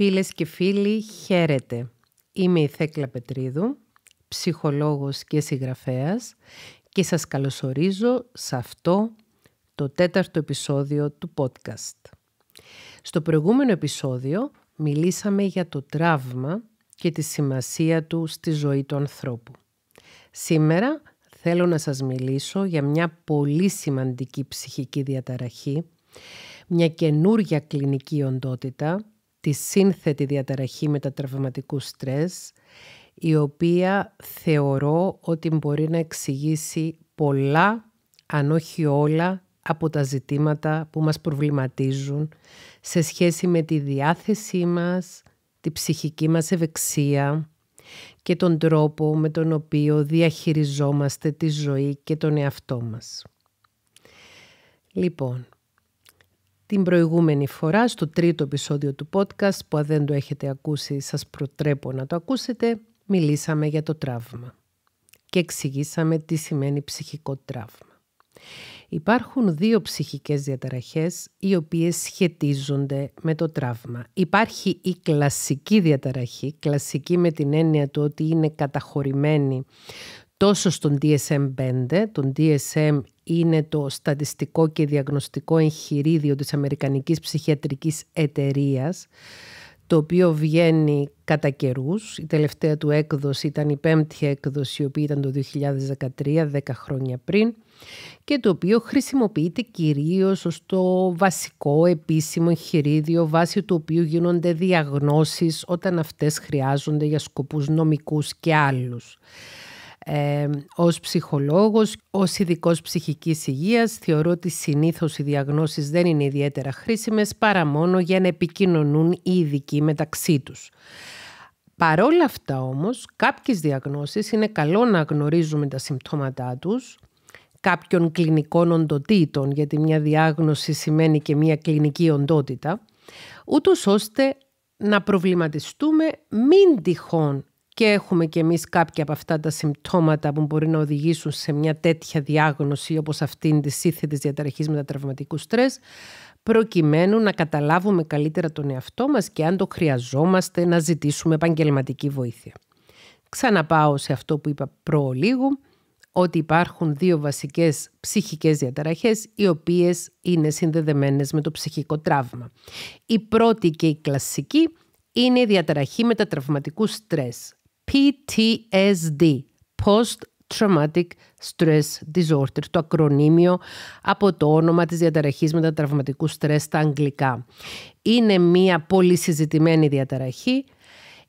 Φίλες και φίλοι, χαίρετε. Είμαι η Θέκλα Πετρίδου, ψυχολόγος και συγγραφέας και σας καλωσορίζω σε αυτό το τέταρτο επεισόδιο του podcast. Στο προηγούμενο επεισόδιο μιλήσαμε για το τραύμα και τη σημασία του στη ζωή του ανθρώπου. Σήμερα θέλω να σας μιλήσω για μια πολύ σημαντική ψυχική διαταραχή, μια καινούργια κλινική οντότητα τη σύνθετη διαταραχή μετατραυματικού στρες, η οποία θεωρώ ότι μπορεί να εξηγήσει πολλά, αν όχι όλα, από τα ζητήματα που μας προβληματίζουν σε σχέση με τη διάθεσή μας, τη ψυχική μας ευεξία και τον τρόπο με τον οποίο διαχειριζόμαστε τη ζωή και τον εαυτό μας. Λοιπόν, την προηγούμενη φορά, στο τρίτο επεισόδιο του podcast, που αν δεν το έχετε ακούσει, σας προτρέπω να το ακούσετε, μιλήσαμε για το τραύμα και εξηγήσαμε τι σημαίνει ψυχικό τραύμα. Υπάρχουν δύο ψυχικές διαταραχές οι οποίες σχετίζονται με το τραύμα. Υπάρχει η κλασική διαταραχή, κλασική με την έννοια του ότι είναι καταχωρημένη τόσο στον DSM-5, τον DSM είναι το στατιστικό και διαγνωστικό εγχειρίδιο της Αμερικανικής Ψυχιατρικής Εταιρείας, το οποίο βγαίνει κατά καιρούς. Η τελευταία του έκδοση ήταν η πέμπτη έκδοση, η οποία ήταν το 2013, 10 χρόνια πριν, και το οποίο χρησιμοποιείται κυρίως ως το βασικό επίσημο εγχειρίδιο, βάσει του οποίου γίνονται διαγνώσεις όταν αυτές χρειάζονται για σκοπούς νομικούς και άλλους ε, ως ψυχολόγος, ως ειδικός ψυχικής υγείας θεωρώ ότι συνήθως οι διαγνώσεις δεν είναι ιδιαίτερα χρήσιμες παρά μόνο για να επικοινωνούν οι ειδικοί μεταξύ τους. Παρόλα αυτά όμως, κάποιες διαγνώσεις είναι καλό να γνωρίζουμε τα συμπτώματά τους, κάποιων κλινικών οντοτήτων, γιατί μια διάγνωση σημαίνει και μια κλινική οντότητα, ούτως ώστε να προβληματιστούμε μην τυχόν και έχουμε κι εμείς κάποια από αυτά τα συμπτώματα που μπορεί να οδηγήσουν σε μια τέτοια διάγνωση όπως αυτήν της σύνθετης διαταραχής μετατραυματικού στρες προκειμένου να καταλάβουμε καλύτερα τον εαυτό μας και αν το χρειαζόμαστε να ζητήσουμε επαγγελματική βοήθεια. Ξαναπάω σε αυτό που είπα προ ότι υπάρχουν δύο βασικές ψυχικές διαταραχές οι οποίες είναι συνδεδεμένες με το ψυχικό τραύμα. Η πρώτη και η κλασική είναι η διαταραχή μετατραυματικού στρες. PTSD, Post Traumatic Stress Disorder, το ακρονίμιο από το όνομα της διαταραχής μετατραυματικού στρες στα αγγλικά. Είναι μια πολύ συζητημένη διαταραχή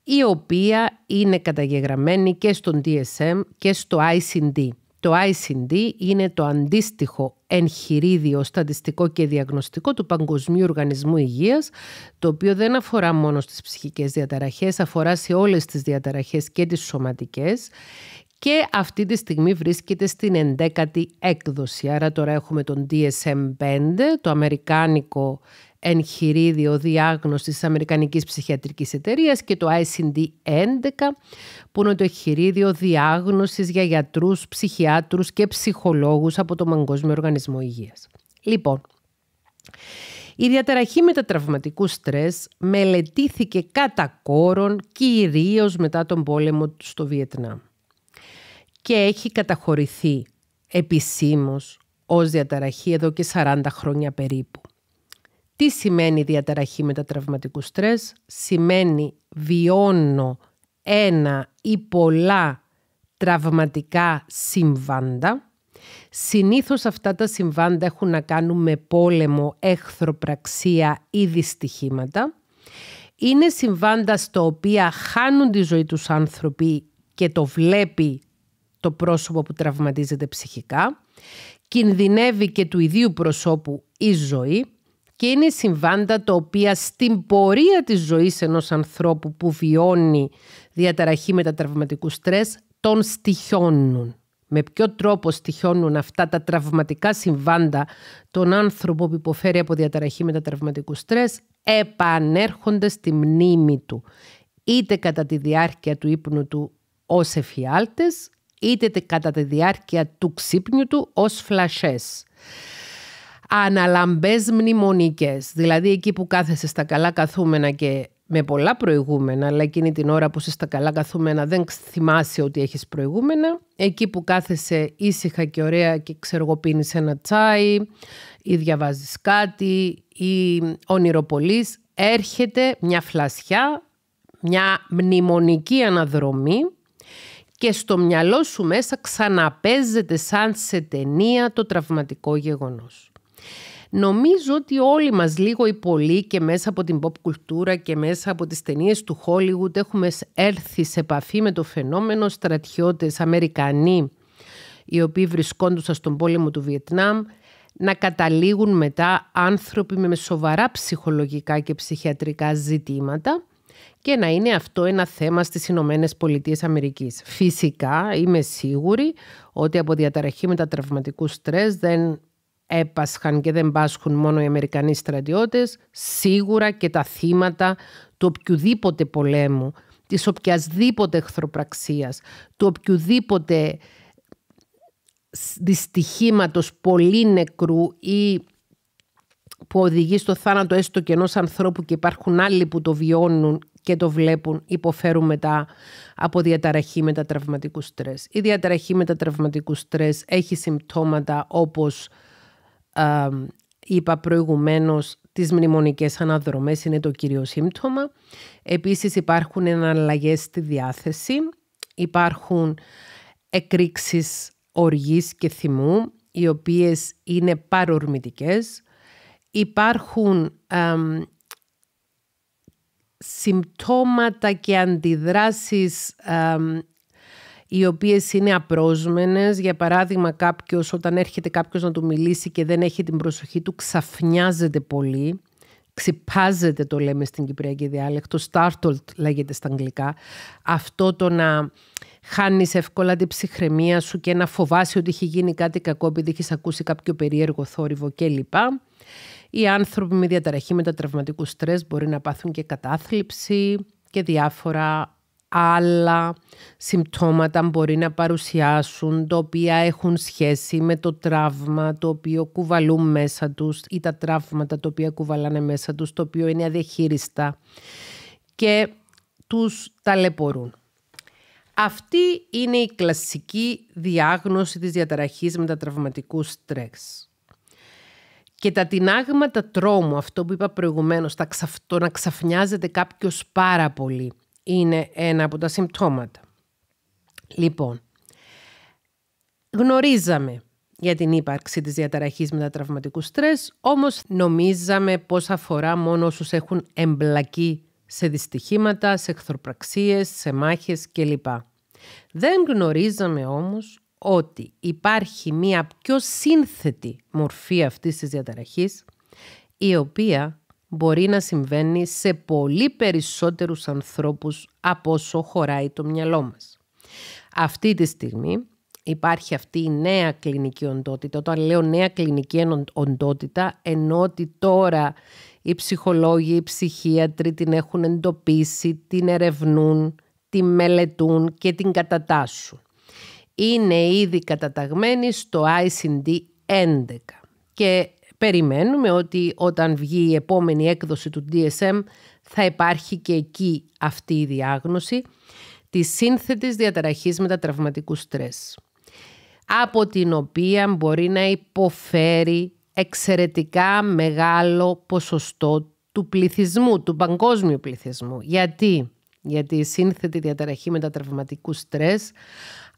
η οποία είναι καταγεγραμμένη και στον DSM και στο ICD. Το ICD είναι το αντίστοιχο εγχειρίδιο στατιστικό και διαγνωστικό του Παγκοσμίου Οργανισμού Υγείας, το οποίο δεν αφορά μόνο στις ψυχικές διαταραχές, αφορά σε όλες τις διαταραχές και τις σωματικές και αυτή τη στιγμή βρίσκεται στην 11η έκδοση. Άρα τώρα έχουμε τον DSM-5, το αμερικάνικο εγχειρίδιο διάγνωσης της Αμερικανικής Ψυχιατρικής Εταιρείας και το ICD-11 που είναι το εγχειρίδιο διάγνωσης για γιατρούς, ψυχιάτρους και ψυχολόγους από το Μαγκόσμιο Οργανισμό Υγείας. Λοιπόν, η διαταραχή μετατραυματικού στρες μελετήθηκε κατά κόρον κυρίως μετά τον πόλεμο στο Βιετνάμ και έχει καταχωρηθεί επισήμως ως διαταραχή εδώ και 40 χρόνια περίπου. Τι σημαίνει διαταραχή μετατραυματικού στρες? Σημαίνει βιώνω ένα ή πολλά τραυματικά συμβάντα. Συνήθως αυτά τα συμβάντα έχουν να κάνουν με πόλεμο, εχθροπραξία ή δυστυχήματα. Είναι συμβάντα στα οποία χάνουν τη ζωή τους άνθρωποι και το βλέπει το πρόσωπο που τραυματίζεται ψυχικά. Κινδυνεύει και του ιδίου προσώπου η ζωή και είναι συμβάντα τα οποία στην πορεία της ζωής ενός ανθρώπου που βιώνει διαταραχή μετατραυματικού στρες τον στοιχιώνουν. Με ποιο τρόπο στοιχιώνουν αυτά τα τραυματικά συμβάντα τον άνθρωπο που υποφέρει από διαταραχή μετατραυματικού στρες επανέρχονται στη μνήμη του είτε κατά τη διάρκεια του ύπνου του ως εφιάλτες είτε κατά τη διάρκεια του ξύπνιου του ως φλασές αναλαμπές μνημονικές. Δηλαδή εκεί που κάθεσαι στα καλά καθούμενα και με πολλά προηγούμενα, αλλά εκείνη την ώρα που είσαι στα καλά καθούμενα δεν θυμάσαι ότι έχεις προηγούμενα. Εκεί που κάθεσαι ήσυχα και ωραία και ξεργοπίνεις ένα τσάι ή διαβάζεις κάτι ή ονειροπολείς, έρχεται μια φλασιά, μια μνημονική αναδρομή και στο μυαλό σου μέσα ξαναπέζεται σαν σε ταινία το τραυματικό γεγονός. Νομίζω ότι όλοι μας λίγο ή πολύ και μέσα από την pop κουλτούρα και μέσα από τις ταινίες του Hollywood έχουμε έρθει σε επαφή με το φαινόμενο στρατιώτες Αμερικανοί οι οποίοι βρισκόντουσαν στον πόλεμο του Βιετνάμ να καταλήγουν μετά άνθρωποι με σοβαρά ψυχολογικά και ψυχιατρικά ζητήματα και να είναι αυτό ένα θέμα στις Ηνωμένες Πολιτείες Αμερικής. Φυσικά είμαι σίγουρη ότι από διαταραχή μετατραυματικού στρες δεν έπασχαν και δεν πάσχουν μόνο οι Αμερικανοί στρατιώτες, σίγουρα και τα θύματα του οποιοδήποτε πολέμου, της οποιασδήποτε εχθροπραξίας, του οποιοδήποτε δυστυχήματος πολύ νεκρού ή που οδηγεί στο θάνατο έστω και ενός ανθρώπου και υπάρχουν άλλοι που το βιώνουν και το βλέπουν, υποφέρουν μετά από διαταραχή μετατραυματικού στρες. Η διαταραχή μετατραυματικού στρες έχει συμπτώματα όπως είπα προηγουμένως, τις μνημονικές αναδρομές είναι το κύριο σύμπτωμα. Επίσης υπάρχουν εναλλαγές στη διάθεση, υπάρχουν εκρήξεις οργής και θυμού, οι οποίες είναι παρορμητικές. Υπάρχουν συμπτώματα και αντιδράσεις α, οι οποίες είναι απρόσμενες. Για παράδειγμα κάποιος όταν έρχεται κάποιος να του μιλήσει και δεν έχει την προσοχή του ξαφνιάζεται πολύ. Ξυπάζεται το λέμε στην κυπριακή διάλεκτο, startled λέγεται στα αγγλικά. Αυτό το να χάνεις εύκολα την ψυχραιμία σου και να φοβάσαι ότι έχει γίνει κάτι κακό επειδή έχεις ακούσει κάποιο περίεργο θόρυβο κλπ. Οι άνθρωποι με διαταραχή μετατραυματικού στρες μπορεί να πάθουν και κατάθλιψη και διάφορα άλλα συμπτώματα μπορεί να παρουσιάσουν τα οποία έχουν σχέση με το τραύμα το οποίο κουβαλούν μέσα τους ή τα τραύματα τα οποία κουβαλάνε μέσα τους, το οποίο είναι αδιαχείριστα και τους ταλαιπωρούν. Αυτή είναι η κλασική διάγνωση της διαταραχής μετατραυματικού στρέξ. Και τα τεινάγματα τρόμου, αυτό που είπα προηγουμένως, τα το να ξαφνιάζεται κάποιος πάρα πολύ, είναι ένα από τα συμπτώματα. Λοιπόν, γνωρίζαμε για την ύπαρξη της διαταραχής μετατραυματικού στρες, όμως νομίζαμε πως αφορά μόνο όσους έχουν εμπλακεί σε δυστυχήματα, σε εχθροπραξίες, σε μάχες κλπ. Δεν γνωρίζαμε όμως ότι υπάρχει μία πιο σύνθετη μορφή αυτής της διαταραχής, η οποία μπορεί να συμβαίνει σε πολύ περισσότερους ανθρώπους από όσο χωράει το μυαλό μας. Αυτή τη στιγμή υπάρχει αυτή η νέα κλινική οντότητα. Όταν λέω νέα κλινική οντότητα, ενώ ότι τώρα οι ψυχολόγοι, οι ψυχίατροι την έχουν εντοπίσει, την ερευνούν, την μελετούν και την κατατάσσουν. Είναι ήδη καταταγμένη στο ICD-11 και περιμένουμε ότι όταν βγει η επόμενη έκδοση του DSM θα υπάρχει και εκεί αυτή η διάγνωση της σύνθετης διαταραχής μετατραυματικού στρες από την οποία μπορεί να υποφέρει εξαιρετικά μεγάλο ποσοστό του πληθυσμού, του παγκόσμιου πληθυσμού. Γιατί, Γιατί η σύνθετη διαταραχή μετατραυματικού στρες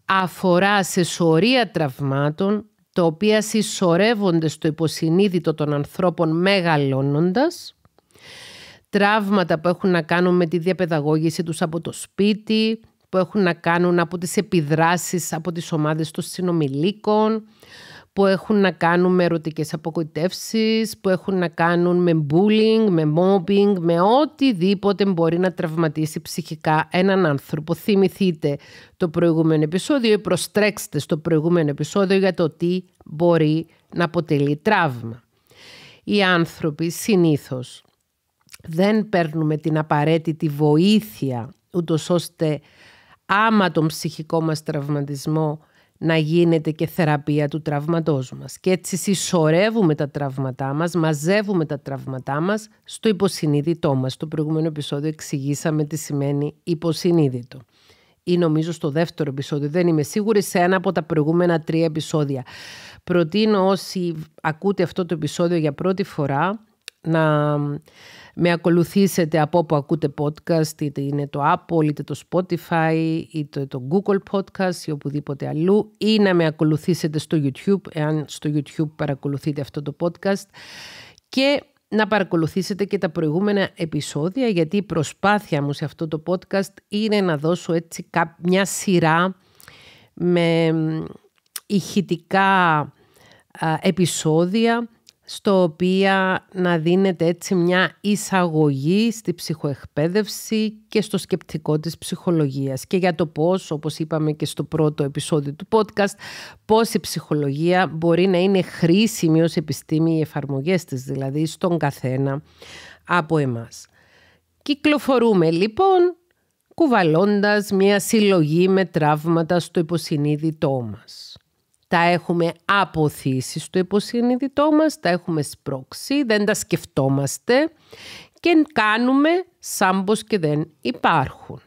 αφορά σε σωρία τραυμάτων τα οποία συσσωρεύονται στο υποσυνείδητο των ανθρώπων μεγαλώνοντας, τραύματα που έχουν να κάνουν με τη διαπαιδαγώγηση τους από το σπίτι, που έχουν να κάνουν από τις επιδράσεις από τις ομάδες των συνομιλίκων, που έχουν να κάνουν με ερωτικές αποκοητεύσεις, που έχουν να κάνουν με bullying, με mobbing, με οτιδήποτε μπορεί να τραυματίσει ψυχικά έναν άνθρωπο. Θυμηθείτε το προηγούμενο επεισόδιο ή προστρέξτε στο προηγούμενο επεισόδιο για το τι μπορεί να αποτελεί τραύμα. Οι άνθρωποι συνήθως δεν παίρνουμε την απαραίτητη βοήθεια ούτως ώστε άμα τον ψυχικό μας τραυματισμό να γίνεται και θεραπεία του τραύματός μας. Και έτσι συσσωρεύουμε τα τραύματά μας, μαζεύουμε τα τραύματά μας στο υποσυνείδητό μας. Στο προηγούμενο επεισόδιο εξηγήσαμε τι σημαίνει υποσυνείδητο. Ή νομίζω στο δεύτερο επεισόδιο, δεν είμαι σίγουρη, σε ένα από τα προηγούμενα τρία επεισόδια. Προτείνω όσοι ακούτε αυτό το επεισόδιο για πρώτη φορά να με ακολουθήσετε από όπου ακούτε podcast, είτε είναι το Apple, είτε το Spotify, είτε το Google Podcast ή οπουδήποτε αλλού, ή να με ακολουθήσετε στο YouTube, εάν στο YouTube παρακολουθείτε αυτό το podcast. Και να παρακολουθήσετε και τα προηγούμενα επεισόδια, γιατί η προσπάθεια μου σε αυτό το podcast είναι να δώσω έτσι μια σειρά με ηχητικά επεισόδια στο οποία να δίνεται έτσι μια εισαγωγή στη ψυχοεκπαίδευση και στο σκεπτικό της ψυχολογίας και για το πώς, όπως είπαμε και στο πρώτο επεισόδιο του podcast, πώς η ψυχολογία μπορεί να είναι χρήσιμη ως επιστήμη οι εφαρμογές της, δηλαδή στον καθένα από εμάς. Κυκλοφορούμε λοιπόν κουβαλώντας μια συλλογή με τραύματα στο υποσυνείδητό μας. Τα έχουμε αποθήσει στο υποσυνείδητό μας, τα έχουμε σπρώξει, δεν τα σκεφτόμαστε και κάνουμε σαν πως και δεν υπάρχουν.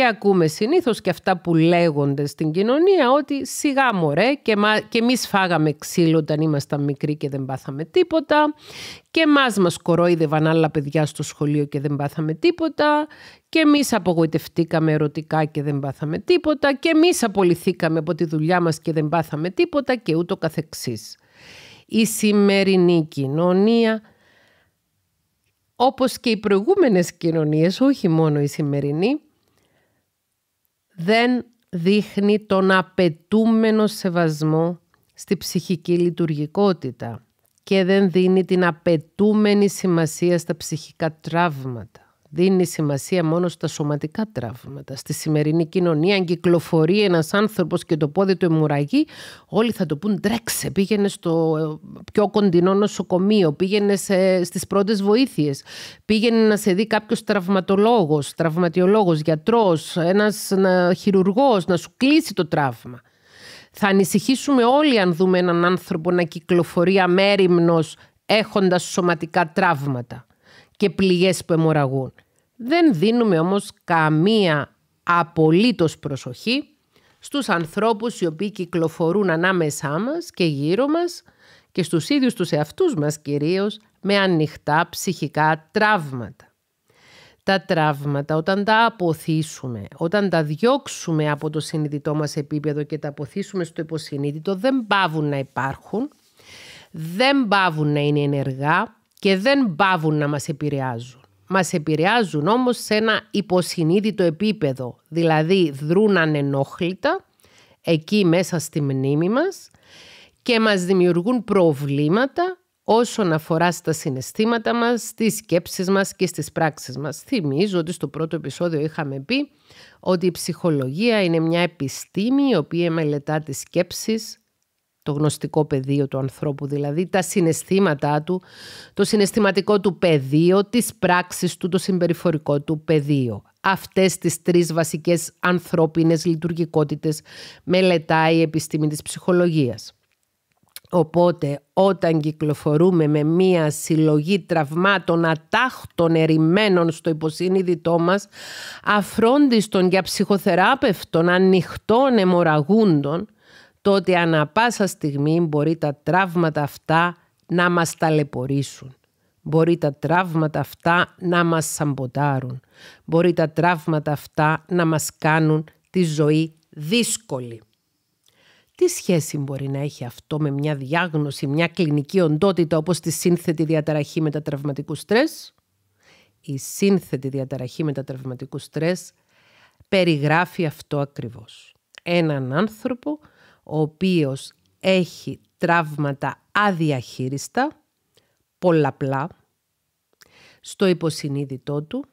Και ακούμε συνήθως και αυτά που λέγονται στην κοινωνία ότι σιγά μωρέ και, μα, και εμείς φάγαμε ξύλο όταν ήμασταν μικροί και δεν πάθαμε τίποτα και μας μας κορόιδευαν άλλα παιδιά στο σχολείο και δεν πάθαμε τίποτα και εμείς απογοητευτήκαμε ερωτικά και δεν πάθαμε τίποτα και εμείς απολυθήκαμε από τη δουλειά μας και δεν πάθαμε τίποτα και ούτω καθεξής. Η σημερινή κοινωνία όπως και οι προηγούμενες κοινωνίες, όχι μόνο η σημερινή, δεν δείχνει τον απαιτούμενο σεβασμό στη ψυχική λειτουργικότητα και δεν δίνει την απαιτούμενη σημασία στα ψυχικά τραύματα δίνει σημασία μόνο στα σωματικά τραύματα. Στη σημερινή κοινωνία, αν κυκλοφορεί ένας άνθρωπος και το πόδι του εμουραγεί όλοι θα το πούν τρέξε. Πήγαινε στο ε, πιο κοντινό νοσοκομείο, πήγαινε στις πρώτες βοήθειες, πήγαινε να σε δει κάποιος τραυματολόγος, τραυματιολόγος, γιατρός, ένας χειρουργός, να σου κλείσει το τραύμα. Θα ανησυχήσουμε όλοι αν δούμε έναν άνθρωπο να κυκλοφορεί αμέριμνος έχοντας σωματικά τραύματα και πληγές που αιμορραγούν. Δεν δίνουμε όμως καμία απολύτως προσοχή στους ανθρώπους οι οποίοι κυκλοφορούν ανάμεσά μας και γύρω μας και στους ίδιους τους εαυτούς μας κυρίως με ανοιχτά ψυχικά τραύματα. Τα τραύματα όταν τα αποθήσουμε, όταν τα διώξουμε από το συνειδητό μας επίπεδο και τα αποθήσουμε στο υποσυνείδητο δεν πάβουν να υπάρχουν, δεν πάβουν να είναι ενεργά, και δεν πάβουν να μας επηρεάζουν. Μας επηρεάζουν όμως σε ένα υποσυνείδητο επίπεδο, δηλαδή δρούν ανενόχλητα εκεί μέσα στη μνήμη μας και μας δημιουργούν προβλήματα όσον αφορά στα συναισθήματα μας, στις σκέψεις μας και στις πράξεις μας. Θυμίζω ότι στο πρώτο επεισόδιο είχαμε πει ότι η ψυχολογία είναι μια επιστήμη η οποία μελετά τις σκέψεις, το γνωστικό πεδίο του ανθρώπου δηλαδή, τα συναισθήματά του, το συναισθηματικό του πεδίο, τις πράξεις του, το συμπεριφορικό του πεδίο. Αυτές τις τρεις βασικές ανθρώπινες λειτουργικότητες μελετάει η επιστήμη της ψυχολογίας. Οπότε όταν κυκλοφορούμε με μία συλλογή τραυμάτων ατάχτων ερημένων στο υποσύνειδητό μας, αφρόντιστων για ψυχοθεράπευτων, ανοιχτών αιμορραγούντων, τότε ανα πάσα στιγμή μπορεί τα τραύματα αυτά να μας ταλαιπωρήσουν. Μπορεί τα τραύματα αυτά να μας σαμποτάρουν. Μπορεί τα τραύματα αυτά να μας κάνουν τη ζωή δύσκολη. Τι σχέση μπορεί να έχει αυτό με μια διάγνωση, μια κλινική οντότητα όπως τη σύνθετη διαταραχή μετατραυματικού στρες. Η σύνθετη διαταραχή μετατραυματικού στρες περιγράφει αυτό ακριβώς. Έναν άνθρωπο ο οποίος έχει τραύματα αδιαχείριστα, πολλαπλά, στο υποσυνείδητό του,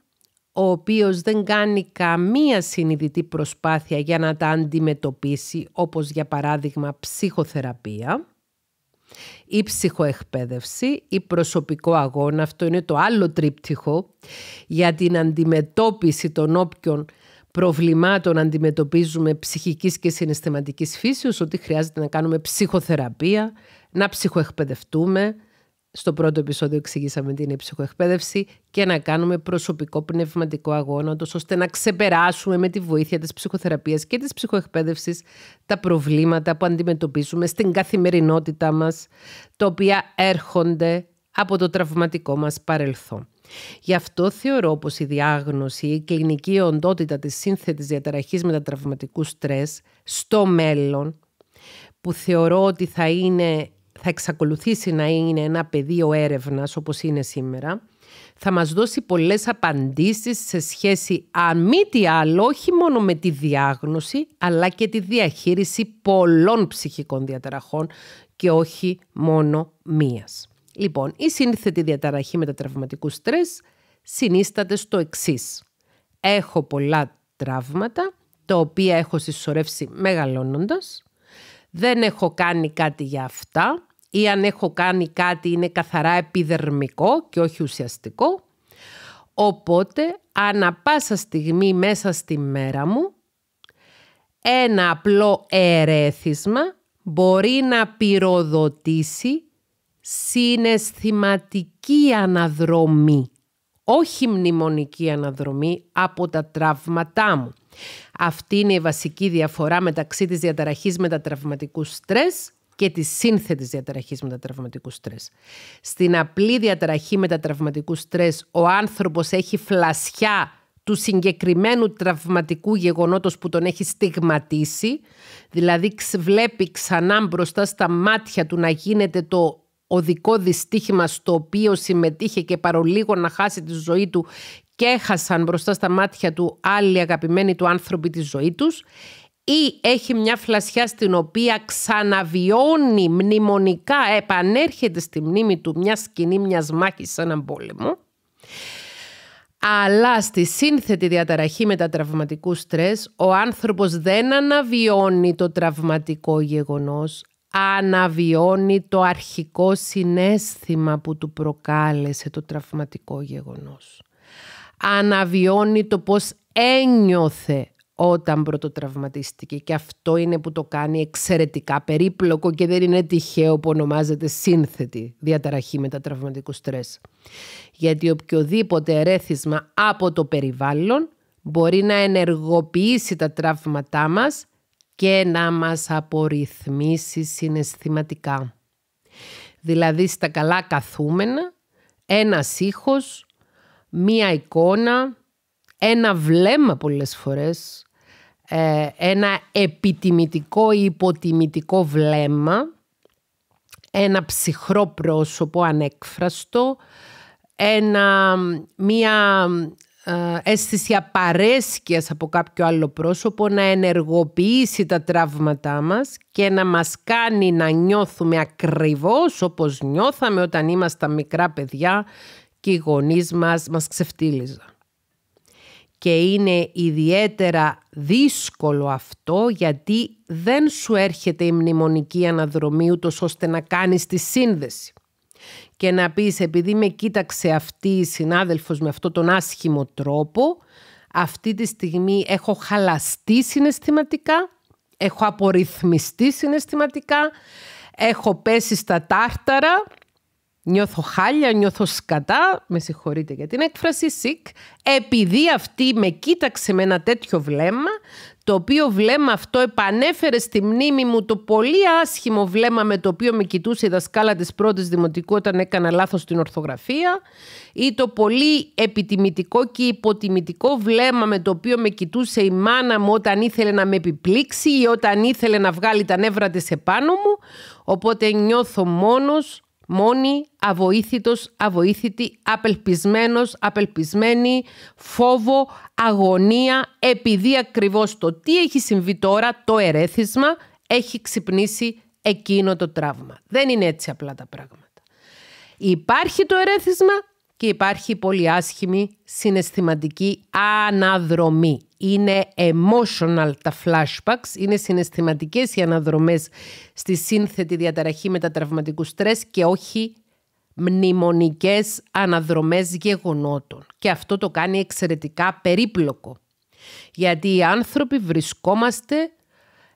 ο οποίος δεν κάνει καμία συνειδητή προσπάθεια για να τα αντιμετωπίσει, όπως για παράδειγμα ψυχοθεραπεία ή ψυχοεκπαίδευση ή προσωπικό αγώνα. Αυτό είναι το άλλο τρίπτυχο για την αντιμετώπιση των όποιων προβλημάτων αντιμετωπίζουμε ψυχικής και συναισθηματικής φύσεως, ότι χρειάζεται να κάνουμε ψυχοθεραπεία, να ψυχοεκπαιδευτούμε, στο πρώτο επεισόδιο εξηγήσαμε την είναι ψυχοεκπαίδευση και να κάνουμε προσωπικό πνευματικό αγώνα, ώστε να ξεπεράσουμε με τη βοήθεια της ψυχοθεραπείας και της ψυχοεκπαίδευσης τα προβλήματα που αντιμετωπίζουμε στην καθημερινότητά μας, τα οποία έρχονται από το τραυματικό μας παρελθόν. Γι' αυτό θεωρώ πως η διάγνωση, και η κλινική οντότητα της σύνθετης διαταραχής μετατραυματικού στρες στο μέλλον, που θεωρώ ότι θα, είναι, θα εξακολουθήσει να είναι ένα πεδίο έρευνας όπως είναι σήμερα, θα μας δώσει πολλές απαντήσεις σε σχέση αν μη τι άλλο, όχι μόνο με τη διάγνωση, αλλά και τη διαχείριση πολλών ψυχικών διαταραχών και όχι μόνο μίας. Λοιπόν, η σύνθετη διαταραχή μετατραυματικού στρες συνίσταται στο εξής. Έχω πολλά τραύματα, τα οποία έχω συσσωρεύσει μεγαλώνοντας. Δεν έχω κάνει κάτι για αυτά ή αν έχω κάνει κάτι είναι καθαρά επιδερμικό και όχι ουσιαστικό. Οπότε, ανά πάσα στιγμή μέσα στη μέρα μου, ένα απλό ερέθισμα μπορεί να πυροδοτήσει συναισθηματική αναδρομή, όχι μνημονική αναδρομή από τα τραύματά μου. Αυτή είναι η βασική διαφορά μεταξύ της διαταραχής μετατραυματικού στρες και τη σύνθετη διαταραχής μετατραυματικού στρες. Στην απλή διαταραχή μετατραυματικού στρες, ο άνθρωπος έχει φλασιά του συγκεκριμένου τραυματικού γεγονότος που τον έχει στιγματίσει, δηλαδή βλέπει ξανά μπροστά στα μάτια του να γίνεται το οδικό δυστύχημα στο οποίο συμμετείχε και παρολίγο να χάσει τη ζωή του και έχασαν μπροστά στα μάτια του άλλοι αγαπημένοι του άνθρωποι τη ζωή τους ή έχει μια φλασιά στην οποία ξαναβιώνει μνημονικά, επανέρχεται στη μνήμη του μια σκηνή μιας μάχης σε έναν πόλεμο. Αλλά στη σύνθετη διαταραχή μετατραυματικού στρες, ο άνθρωπος δεν αναβιώνει το τραυματικό γεγονός, αναβιώνει το αρχικό συνέστημα που του προκάλεσε το τραυματικό γεγονός. Αναβιώνει το πώς ένιωθε όταν πρωτοτραυματίστηκε και αυτό είναι που το κάνει εξαιρετικά περίπλοκο και δεν είναι τυχαίο που ονομάζεται σύνθετη διαταραχή μετατραυματικού στρες. Γιατί οποιοδήποτε ερέθισμα από το περιβάλλον μπορεί να ενεργοποιήσει τα τραύματά μας και να μας απορριθμίσει συναισθηματικά. Δηλαδή στα καλά καθούμενα, ένας ήχος, μία εικόνα, ένα βλέμμα πολλές φορές, ε, ένα επιτιμητικό ή υποτιμητικό βλέμμα, ένα ψυχρό πρόσωπο ανέκφραστο, ένα, μία ε, αίσθηση απαρέσκειας από κάποιο άλλο πρόσωπο να ενεργοποιήσει τα τραύματά μας και να μας κάνει να νιώθουμε ακριβώς όπως νιώθαμε όταν ήμασταν μικρά παιδιά και οι γονείς μας μας ξεφτύλιζαν. Και είναι ιδιαίτερα δύσκολο αυτό γιατί δεν σου έρχεται η μνημονική αναδρομή ούτως ώστε να κάνεις τη σύνδεση και να πεις επειδή με κοίταξε αυτή η συνάδελφος με αυτόν τον άσχημο τρόπο, αυτή τη στιγμή έχω χαλαστεί συναισθηματικά, έχω απορριθμιστεί συναισθηματικά, έχω πέσει στα τάρταρα, νιώθω χάλια, νιώθω σκατά, με συγχωρείτε για την έκφραση, sick, επειδή αυτή με κοίταξε με ένα τέτοιο βλέμμα, το οποίο βλέμμα αυτό επανέφερε στη μνήμη μου το πολύ άσχημο βλέμμα με το οποίο με κοιτούσε η δασκάλα της πρώτης δημοτικού όταν έκανα λάθος στην ορθογραφία ή το πολύ επιτιμητικό και υποτιμητικό βλέμμα με το οποίο με κοιτούσε η μάνα μου όταν ήθελε να με επιπλήξει ή όταν ήθελε να βγάλει τα νεύρα της επάνω μου οπότε νιώθω μόνος Μόνοι, αβοήθητος, αβοήθητη, απελπισμένος, απελπισμένη, φόβο, αγωνία, επειδή ακριβώς το τι έχει συμβεί τώρα, το ερέθισμα, έχει ξυπνήσει εκείνο το τραύμα. Δεν είναι έτσι απλά τα πράγματα. Υπάρχει το ερέθισμα και υπάρχει πολύ άσχημη συναισθηματική αναδρομή είναι emotional τα flashbacks, είναι συναισθηματικές οι αναδρομές στη σύνθετη διαταραχή μετατραυματικού στρες και όχι μνημονικές αναδρομές γεγονότων. Και αυτό το κάνει εξαιρετικά περίπλοκο. Γιατί οι άνθρωποι βρισκόμαστε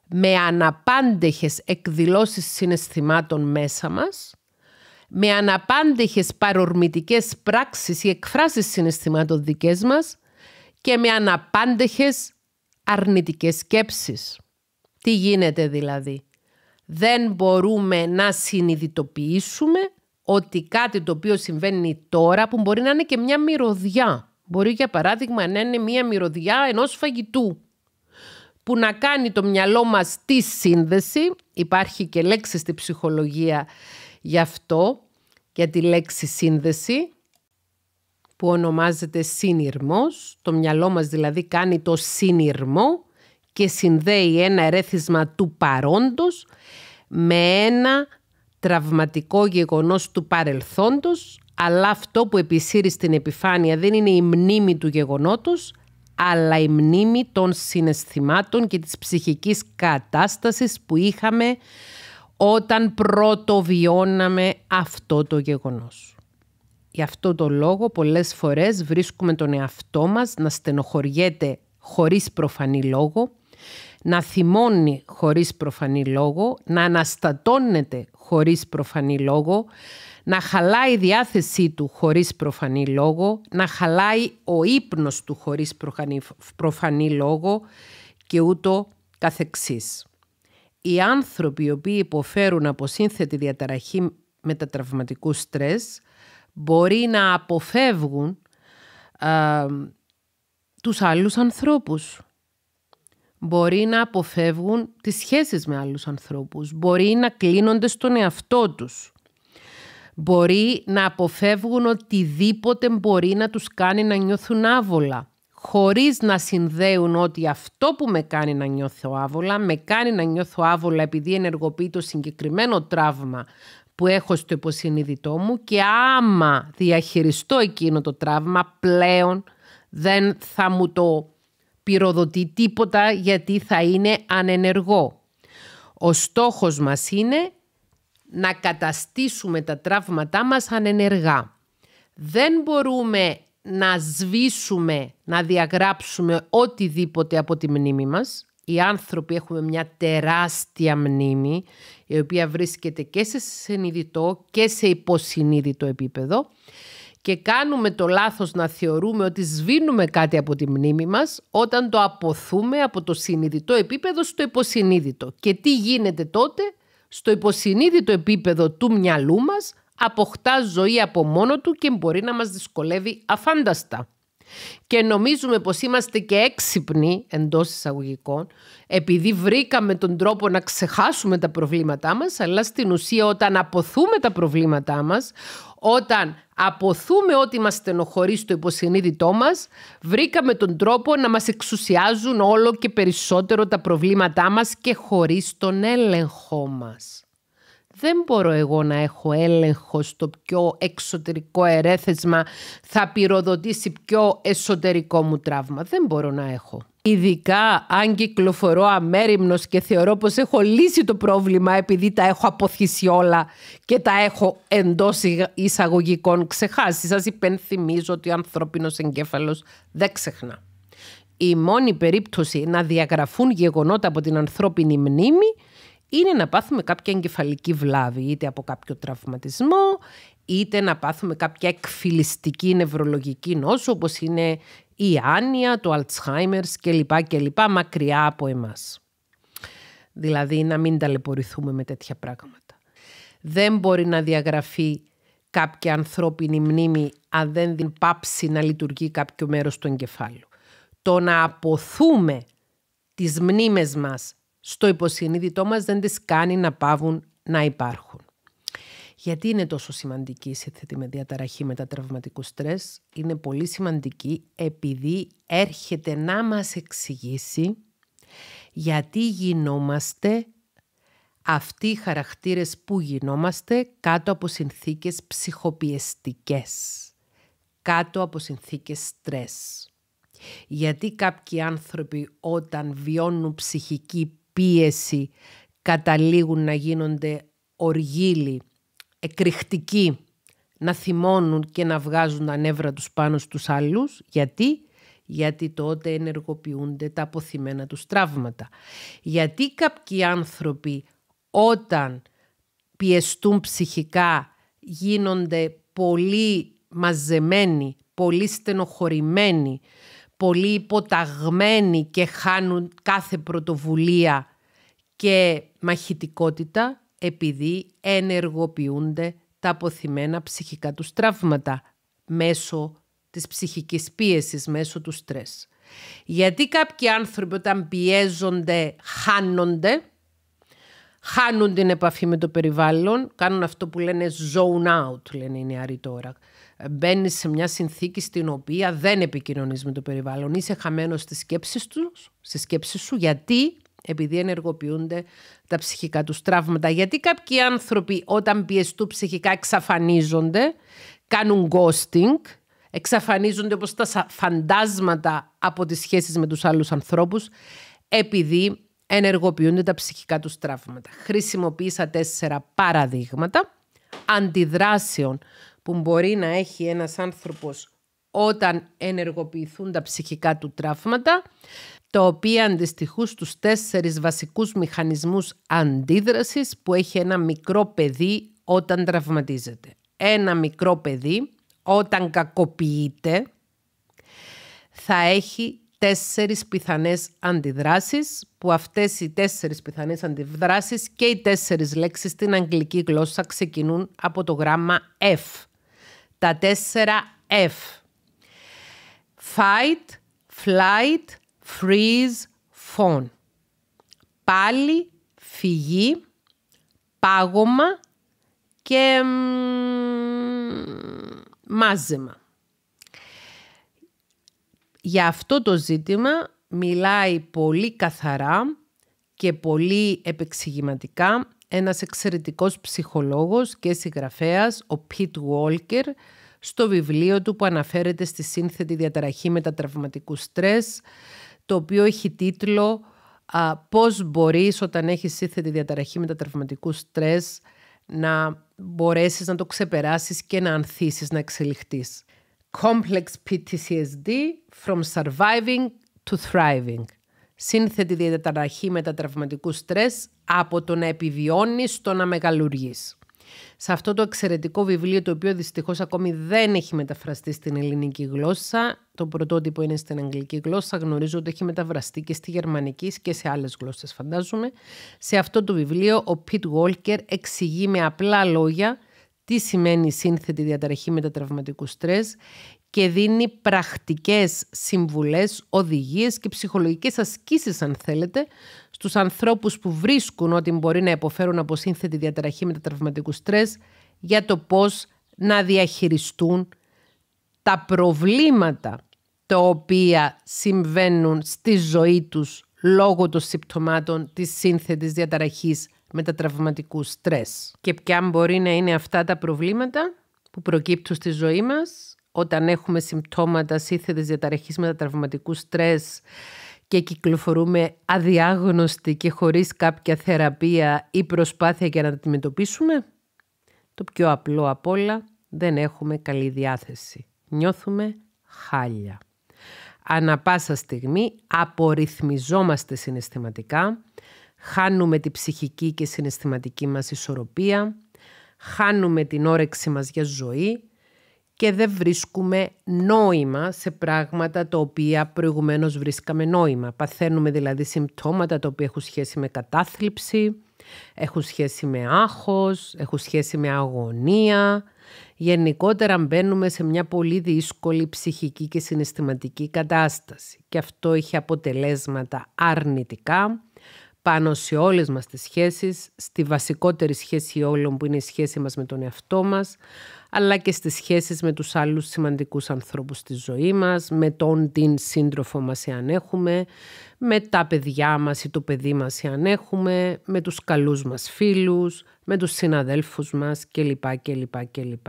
με αναπάντεχες εκδηλώσεις συναισθημάτων μέσα μας, με αναπάντεχες παρορμητικές πράξεις ή εκφράσεις συναισθημάτων δικές μας και με αναπάντεχες αρνητικές σκέψεις. Τι γίνεται δηλαδή. Δεν μπορούμε να συνειδητοποιήσουμε ότι κάτι το οποίο συμβαίνει τώρα που μπορεί να είναι και μια μυρωδιά. Μπορεί για παράδειγμα να είναι μια μυρωδιά ενός φαγητού που να κάνει το μυαλό μας τη σύνδεση. Υπάρχει και λέξη στη ψυχολογία γι' αυτό, για τη λέξη σύνδεση που ονομάζεται σύνειρμος. Το μυαλό μας δηλαδή κάνει το σύνειρμο και συνδέει ένα ερέθισμα του παρόντος με ένα τραυματικό γεγονός του παρελθόντος, αλλά αυτό που επισύρει στην επιφάνεια δεν είναι η μνήμη του γεγονότος, αλλά η μνήμη των συναισθημάτων και της ψυχικής κατάστασης που είχαμε όταν πρώτο βιώναμε αυτό το γεγονός. Γι' αυτό το λόγο πολλές φορές βρίσκουμε τον εαυτό μας να στενοχωριέται χωρίς προφανή λόγο, να θυμώνει χωρίς προφανή λόγο, να αναστατώνεται χωρίς προφανή λόγο, να χαλάει η διάθεσή του χωρίς προφανή λόγο, να χαλάει ο ύπνος του χωρίς προφανή, λόγο και ούτω καθεξής. Οι άνθρωποι οι οποίοι υποφέρουν από σύνθετη διαταραχή μετατραυματικού στρες μπορεί να αποφεύγουν α, τους άλλους ανθρώπους. Μπορεί να αποφεύγουν τις σχέσεις με άλλους ανθρώπους. Μπορεί να κλείνονται στον εαυτό τους. Μπορεί να αποφεύγουν οτιδήποτε μπορεί να τους κάνει να νιώθουν άβολα. Χωρίς να συνδέουν ότι αυτό που με κάνει να νιώθω άβολα, με κάνει να νιώθω άβολα επειδή ενεργοποιεί το συγκεκριμένο τραύμα που έχω στο υποσυνείδητό μου και άμα διαχειριστώ εκείνο το τραύμα πλέον δεν θα μου το πυροδοτεί τίποτα γιατί θα είναι ανενεργό. Ο στόχος μας είναι να καταστήσουμε τα τραύματά μας ανενεργά. Δεν μπορούμε να σβήσουμε, να διαγράψουμε οτιδήποτε από τη μνήμη μας οι άνθρωποι έχουμε μια τεράστια μνήμη η οποία βρίσκεται και σε συνειδητό και σε υποσυνείδητο επίπεδο και κάνουμε το λάθος να θεωρούμε ότι σβήνουμε κάτι από τη μνήμη μας όταν το αποθούμε από το συνειδητό επίπεδο στο υποσυνείδητο. Και τι γίνεται τότε στο υποσυνείδητο επίπεδο του μυαλού μας αποκτά ζωή από μόνο του και μπορεί να μας δυσκολεύει αφάνταστα και νομίζουμε πως είμαστε και έξυπνοι εντός εισαγωγικών επειδή βρήκαμε τον τρόπο να ξεχάσουμε τα προβλήματά μας αλλά στην ουσία όταν αποθούμε τα προβλήματά μας όταν αποθούμε ότι μας στενοχωρεί στο υποσυνείδητό μας βρήκαμε τον τρόπο να μας εξουσιάζουν όλο και περισσότερο τα προβλήματά μας και χωρίς τον έλεγχό μας δεν μπορώ εγώ να έχω έλεγχο στο πιο εξωτερικό ερέθεσμα θα πυροδοτήσει πιο εσωτερικό μου τραύμα. Δεν μπορώ να έχω. Ειδικά αν κυκλοφορώ αμέριμνος και θεωρώ πως έχω λύσει το πρόβλημα επειδή τα έχω αποθύσει όλα και τα έχω εντός εισαγωγικών ξεχάσει. Σας υπενθυμίζω ότι ο ανθρώπινος εγκέφαλος δεν ξεχνά. Η μόνη περίπτωση να διαγραφούν γεγονότα από την ανθρώπινη μνήμη είναι να πάθουμε κάποια εγκεφαλική βλάβη, είτε από κάποιο τραυματισμό, είτε να πάθουμε κάποια εκφυλιστική νευρολογική νόσο, όπως είναι η άνοια, το αλτσχάιμερς κλπ. κλπ μακριά από εμάς. Δηλαδή να μην ταλαιπωρηθούμε με τέτοια πράγματα. Δεν μπορεί να διαγραφεί κάποια ανθρώπινη μνήμη αν δεν πάψει να λειτουργεί κάποιο μέρος του εγκεφάλου. Το να αποθούμε τις μνήμες μας στο υποσυνείδητό μας δεν τις κάνει να πάβουν να υπάρχουν. Γιατί είναι τόσο σημαντική η σύνθετη με διαταραχή μετατραυματικού στρες. Είναι πολύ σημαντική επειδή έρχεται να μας εξηγήσει γιατί γινόμαστε αυτοί οι χαρακτήρες που γινόμαστε κάτω από συνθήκες ψυχοπιεστικές, κάτω από συνθήκες στρες. Γιατί κάποιοι άνθρωποι όταν βιώνουν ψυχική πίεση καταλήγουν να γίνονται οργίλοι, εκρηκτικοί, να θυμώνουν και να βγάζουν τα νεύρα τους πάνω στους άλλους. Γιατί? Γιατί τότε ενεργοποιούνται τα αποθυμένα τους τραύματα. Γιατί κάποιοι άνθρωποι όταν πιεστούν ψυχικά γίνονται πολύ μαζεμένοι, πολύ στενοχωρημένοι, πολύ υποταγμένοι και χάνουν κάθε πρωτοβουλία και μαχητικότητα επειδή ενεργοποιούνται τα αποθυμένα ψυχικά τους τραύματα μέσω της ψυχικής πίεσης, μέσω του στρες. Γιατί κάποιοι άνθρωποι όταν πιέζονται χάνονται, χάνουν την επαφή με το περιβάλλον, κάνουν αυτό που λένε zone out, λένε οι νεαροί τώρα μπαίνεις σε μια συνθήκη στην οποία δεν επικοινωνείς με το περιβάλλον. Είσαι χαμένος στις σκέψεις τους, στις σκέψεις σου γιατί επειδή ενεργοποιούνται τα ψυχικά τους τραύματα. Γιατί κάποιοι άνθρωποι όταν πιεστούν ψυχικά εξαφανίζονται, κάνουν ghosting, εξαφανίζονται όπως τα φαντάσματα από τις σχέσεις με τους άλλους ανθρώπους, επειδή ενεργοποιούνται τα ψυχικά τους τραύματα. Χρησιμοποίησα τέσσερα παραδείγματα αντιδράσεων που μπορεί να έχει ένας άνθρωπος όταν ενεργοποιηθούν τα ψυχικά του τραύματα, το οποία αντιστοιχούν στους τέσσερις βασικούς μηχανισμούς αντίδρασης που έχει ένα μικρό παιδί όταν τραυματίζεται. Ένα μικρό παιδί όταν κακοποιείται θα έχει τέσσερις πιθανές αντιδράσεις που αυτές οι τέσσερις πιθανές αντιδράσεις και οι τέσσερις λέξεις στην αγγλική γλώσσα ξεκινούν από το γράμμα F τα τέσσερα F. Fight, flight, freeze, phone. Πάλι, φυγή, πάγωμα και μάζεμα. Για αυτό το ζήτημα μιλάει πολύ καθαρά και πολύ επεξηγηματικά ένας εξαιρετικός ψυχολόγος και συγγραφέας, ο Πιτ Βόλκερ, στο βιβλίο του που αναφέρεται στη σύνθετη διαταραχή μετατραυματικού στρες, το οποίο έχει τίτλο «Πώς μπορείς όταν έχεις σύνθετη διαταραχή μετατραυματικού στρες να μπορέσεις να το ξεπεράσεις και να ανθίσεις, να εξελιχτείς». Complex PTSD from surviving to thriving σύνθετη διαταραχή μετατραυματικού στρες από το να επιβιώνεις στο να μεγαλουργείς. Σε αυτό το εξαιρετικό βιβλίο, το οποίο δυστυχώς ακόμη δεν έχει μεταφραστεί στην ελληνική γλώσσα, το πρωτότυπο είναι στην αγγλική γλώσσα, γνωρίζω ότι έχει μεταφραστεί και στη γερμανική και σε άλλες γλώσσες φαντάζομαι. Σε αυτό το βιβλίο ο Πιτ Γόλκερ εξηγεί με απλά λόγια τι σημαίνει σύνθετη διαταραχή μετατραυματικού στρες και δίνει πρακτικές συμβουλές, οδηγίες και ψυχολογικές ασκήσεις αν θέλετε στους ανθρώπους που βρίσκουν ότι μπορεί να υποφέρουν από σύνθετη διαταραχή μετατραυματικού στρες για το πώς να διαχειριστούν τα προβλήματα τα οποία συμβαίνουν στη ζωή τους λόγω των συμπτωμάτων της σύνθετης διαταραχής μετατραυματικού στρες. Και ποια μπορεί να είναι αυτά τα προβλήματα που προκύπτουν στη ζωή μας όταν έχουμε συμπτώματα σύνθετης διαταραχής μετατραυματικού στρες και κυκλοφορούμε αδιάγνωστοι και χωρίς κάποια θεραπεία ή προσπάθεια για να τα αντιμετωπίσουμε. Το πιο απλό απ' όλα, δεν έχουμε καλή διάθεση. Νιώθουμε χάλια. Ανά πάσα στιγμή απορριθμιζόμαστε συναισθηματικά, χάνουμε τη ψυχική και συναισθηματική μας ισορροπία, χάνουμε την όρεξή μας για ζωή και δεν βρίσκουμε νόημα σε πράγματα τα οποία προηγουμένως βρίσκαμε νόημα. Παθαίνουμε δηλαδή συμπτώματα τα οποία έχουν σχέση με κατάθλιψη, έχουν σχέση με άγχος, έχουν σχέση με αγωνία. Γενικότερα μπαίνουμε σε μια πολύ δύσκολη ψυχική και συναισθηματική κατάσταση και αυτό έχει αποτελέσματα αρνητικά πάνω σε όλες μας τις σχέσεις, στη βασικότερη σχέση όλων που είναι η σχέση μας με τον εαυτό μας, αλλά και στις σχέσεις με τους άλλους σημαντικούς ανθρώπους στη ζωή μας, με τον την σύντροφο μας εάν έχουμε, με τα παιδιά μας ή το παιδί μας εάν έχουμε, με τους καλούς μας φίλους, με τους συναδέλφους μας κλπ. κλπ, κλπ.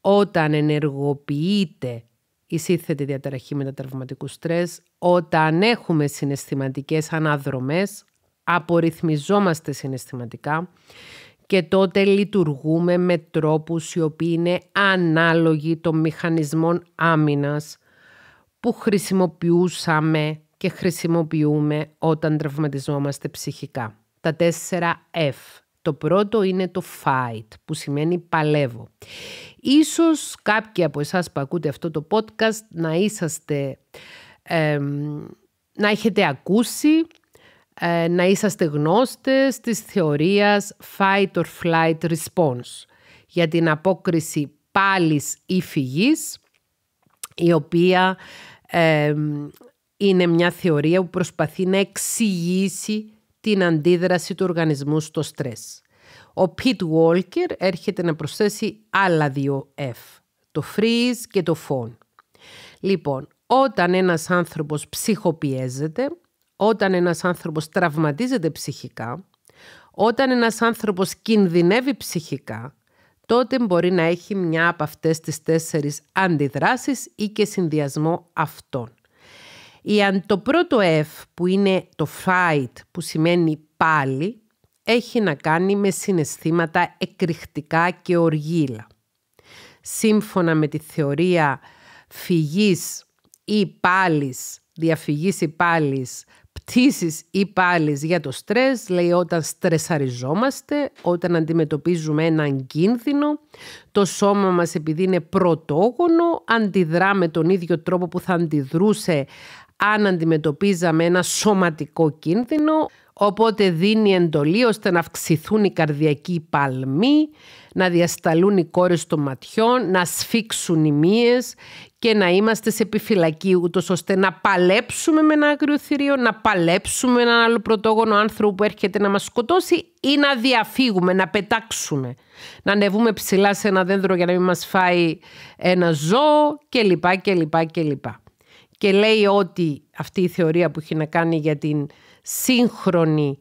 Όταν ενεργοποιείται η σύνθετη διαταραχή μετατραυματικού στρες, όταν έχουμε συναισθηματικές αναδρομές, απορριθμιζόμαστε συναισθηματικά, και τότε λειτουργούμε με τρόπους οι οποίοι είναι ανάλογοι των μηχανισμών άμυνας που χρησιμοποιούσαμε και χρησιμοποιούμε όταν τραυματιζόμαστε ψυχικά. Τα τέσσερα F. Το πρώτο είναι το fight που σημαίνει παλεύω. Ίσως κάποιοι από εσάς που ακούτε αυτό το podcast να είσαστε... να έχετε ακούσει ε, να είσαστε γνώστες της θεωρίας fight or flight response για την απόκριση πάλης ή φυγής, η οποία είναι μια θεωρία που προσπαθεί να εξηγήσει την αντίδραση του οργανισμού στο στρες. Ο Pete Walker έρχεται να προσθέσει άλλα δύο F, το freeze και το phone. Λοιπόν, όταν ένας άνθρωπος ψυχοπιέζεται, όταν ένας άνθρωπος τραυματίζεται ψυχικά, όταν ένας άνθρωπος κινδυνεύει ψυχικά, τότε μπορεί να έχει μια από αυτές τις τέσσερις αντιδράσεις ή και συνδυασμό αυτών. Η, το πρώτο F που είναι το fight που σημαίνει πάλι έχει να κάνει με συναισθήματα εκρηκτικά και οργήλα. Σύμφωνα με τη θεωρία φυγής ή πάλης, διαφυγής ή πάλης Πτήσεις ή πάλι για το στρες, λέει όταν στρεσαριζόμαστε, όταν αντιμετωπίζουμε έναν κίνδυνο, το σώμα μας επειδή είναι πρωτόγωνο αντιδρά με τον ίδιο τρόπο που θα αντιδρούσε αν αντιμετωπίζαμε ένα σωματικό κίνδυνο. Οπότε δίνει εντολή ώστε να αυξηθούν οι καρδιακοί παλμοί, να διασταλούν οι κόρες των ματιών, να σφίξουν οι μύες και να είμαστε σε επιφυλακή ούτως ώστε να παλέψουμε με ένα άγριο θηρίο, να παλέψουμε έναν άλλο πρωτόγονο άνθρωπο που έρχεται να μας σκοτώσει ή να διαφύγουμε, να πετάξουμε, να ανεβούμε ψηλά σε ένα δέντρο για να μην μας φάει ένα ζώο κλπ. και λέει ότι αυτή η θεωρία που έχει να κάνει για την σύγχρονη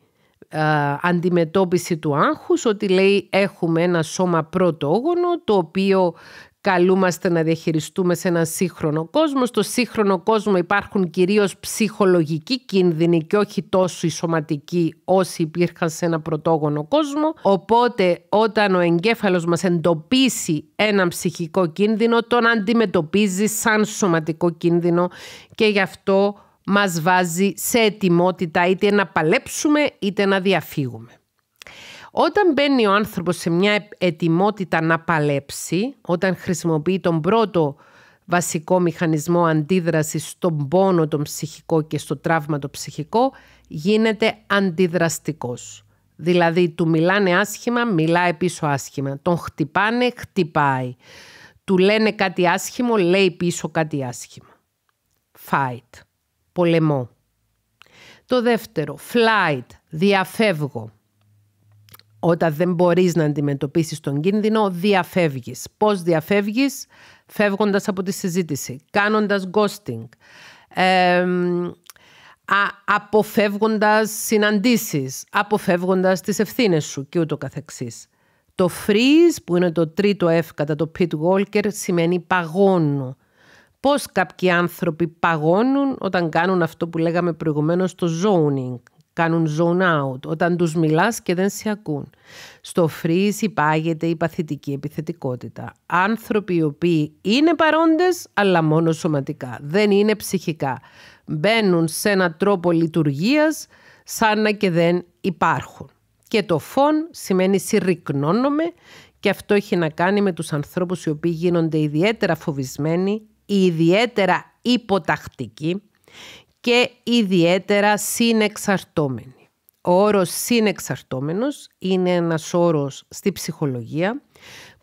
ε, αντιμετώπιση του άγχους, ότι λέει έχουμε ένα σώμα πρωτόγωνο το οποίο καλούμαστε να διαχειριστούμε σε έναν σύγχρονο κόσμο. Στο σύγχρονο κόσμο υπάρχουν κυρίως ψυχολογικοί κίνδυνοι και όχι τόσο οι σωματικοί όσοι υπήρχαν σε ένα πρωτόγωνο κόσμο. Οπότε όταν ο εγκέφαλος μας εντοπίσει έναν ψυχικό κίνδυνο τον αντιμετωπίζει σαν σωματικό κίνδυνο και γι' αυτό μας βάζει σε ετοιμότητα είτε να παλέψουμε είτε να διαφύγουμε. Όταν μπαίνει ο άνθρωπος σε μια ετοιμότητα να παλέψει, όταν χρησιμοποιεί τον πρώτο βασικό μηχανισμό αντίδρασης στον πόνο τον ψυχικό και στο τραύμα το ψυχικό, γίνεται αντιδραστικός. Δηλαδή του μιλάνε άσχημα, μιλάει πίσω άσχημα. Τον χτυπάνε, χτυπάει. Του λένε κάτι άσχημο, λέει πίσω κάτι άσχημα. Fight πολεμώ. Το δεύτερο, flight, διαφεύγω. Όταν δεν μπορείς να αντιμετωπίσεις τον κίνδυνο, διαφεύγεις. Πώς διαφεύγεις, φεύγοντας από τη συζήτηση, κάνοντας ghosting, ε, α, αποφεύγοντας συναντήσεις, αποφεύγοντας τις ευθύνες σου και ούτω καθεξής. Το freeze που είναι το τρίτο F κατά το Pit Walker σημαίνει παγώνω πώς κάποιοι άνθρωποι παγώνουν όταν κάνουν αυτό που λέγαμε προηγουμένως το zoning. Κάνουν zone out, όταν τους μιλάς και δεν σε ακούν. Στο freeze υπάγεται η παθητική επιθετικότητα. Άνθρωποι οι οποίοι είναι παρόντες, αλλά μόνο σωματικά. Δεν είναι ψυχικά. Μπαίνουν σε ένα τρόπο λειτουργίας, σαν να και δεν υπάρχουν. Και το φων σημαίνει συρρυκνώνομαι και αυτό έχει να κάνει με τους ανθρώπους οι οποίοι γίνονται ιδιαίτερα φοβισμένοι ιδιαίτερα υποτακτική και ιδιαίτερα συνεξαρτώμενη. Ο όρος συνεξαρτώμενος είναι ένας όρος στη ψυχολογία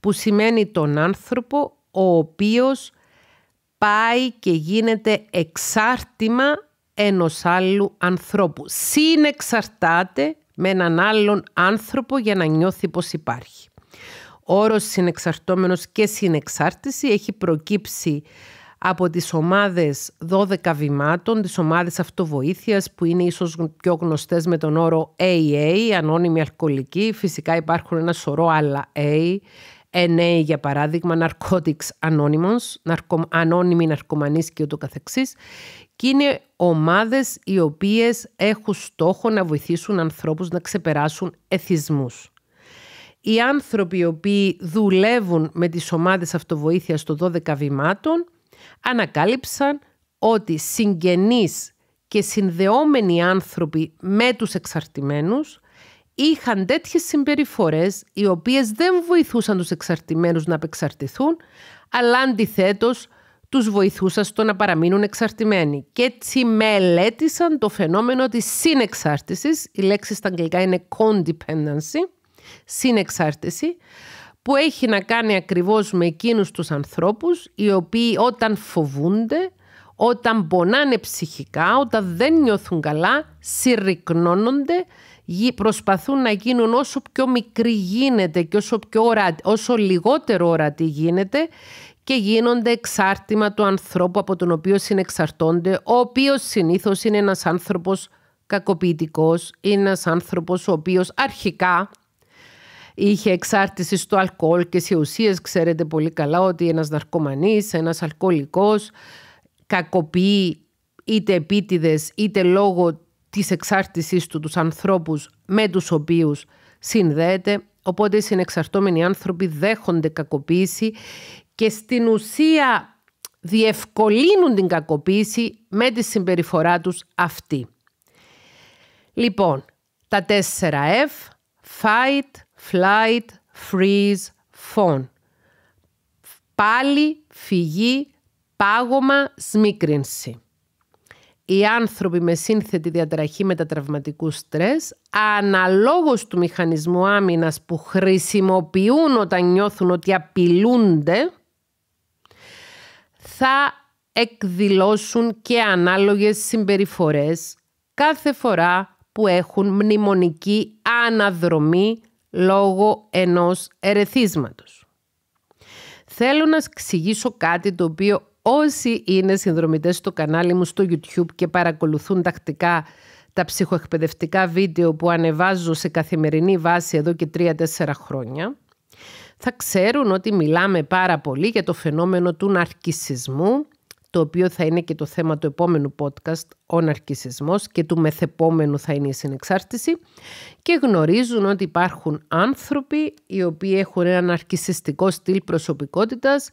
που σημαίνει τον άνθρωπο ο οποίος πάει και γίνεται εξάρτημα ενός άλλου ανθρώπου. Συνεξαρτάται με έναν άλλον άνθρωπο για να νιώθει πως υπάρχει. όρος συνεξαρτώμενος και συνεξάρτηση έχει προκύψει από τις ομάδες 12 βημάτων, τις ομάδες αυτοβοήθειας που είναι ίσως πιο γνωστές με τον όρο AA, ανώνυμη αλκοολική. Φυσικά υπάρχουν ένα σωρό άλλα A, NA για παράδειγμα, Narcotics Anonymous, ναρκω, ανώνυμοι ναρκωμανείς και ούτω καθεξής. Και είναι ομάδες οι οποίες έχουν στόχο να βοηθήσουν ανθρώπους να ξεπεράσουν εθισμούς. Οι άνθρωποι οι οποίοι δουλεύουν με τις ομάδες αυτοβοήθειας των 12 βημάτων ανακάλυψαν ότι συγγενείς και συνδεόμενοι άνθρωποι με τους εξαρτημένους είχαν τέτοιες συμπεριφορές οι οποίες δεν βοηθούσαν τους εξαρτημένους να απεξαρτηθούν αλλά αντιθέτως τους βοηθούσαν στο να παραμείνουν εξαρτημένοι. Και έτσι μελέτησαν το φαινόμενο της συνεξάρτησης, η λέξη στα αγγλικά είναι «condependency», συνεξάρτηση, που έχει να κάνει ακριβώς με εκείνους τους ανθρώπους οι οποίοι όταν φοβούνται, όταν πονάνε ψυχικά, όταν δεν νιώθουν καλά, συρρυκνώνονται, προσπαθούν να γίνουν όσο πιο μικροί γίνεται και όσο, πιο ορα... όσο λιγότερο ορατοί γίνεται και γίνονται εξάρτημα του ανθρώπου από τον οποίο συνεξαρτώνται, ο οποίος συνήθως είναι ένας άνθρωπος κακοποιητικός, είναι ένας άνθρωπος ο οποίος αρχικά είχε εξάρτηση στο αλκοόλ και σε ουσίες. Ξέρετε πολύ καλά ότι ένας ναρκωμανής, ένας αλκοολικός κακοποιεί είτε επίτηδες είτε λόγω της εξάρτησής του τους ανθρώπους με τους οποίους συνδέεται. Οπότε οι συνεξαρτόμενοι άνθρωποι δέχονται κακοποίηση και στην ουσία διευκολύνουν την κακοποίηση με τη συμπεριφορά τους αυτή. Λοιπόν, τα 4F, fight, flight, freeze, phone. Πάλι φυγή, πάγωμα, σμίκρινση. Οι άνθρωποι με σύνθετη διατραχή μετατραυματικού στρες, αναλόγως του μηχανισμού άμυνας που χρησιμοποιούν όταν νιώθουν ότι απειλούνται, θα εκδηλώσουν και ανάλογες συμπεριφορές κάθε φορά που έχουν μνημονική αναδρομή λόγω ενός ερεθίσματος. Θέλω να εξηγήσω κάτι το οποίο όσοι είναι συνδρομητές στο κανάλι μου στο YouTube και παρακολουθούν τακτικά τα ψυχοεκπαιδευτικά βίντεο που ανεβάζω σε καθημερινή βάση εδώ και 3-4 χρόνια, θα ξέρουν ότι μιλάμε πάρα πολύ για το φαινόμενο του ναρκισισμού το οποίο θα είναι και το θέμα του επόμενου podcast «Ο Ναρκισισμός» και του μεθεπόμενου θα είναι η συνεξάρτηση και γνωρίζουν ότι υπάρχουν άνθρωποι οι οποίοι έχουν ένα ναρκισιστικό στυλ προσωπικότητας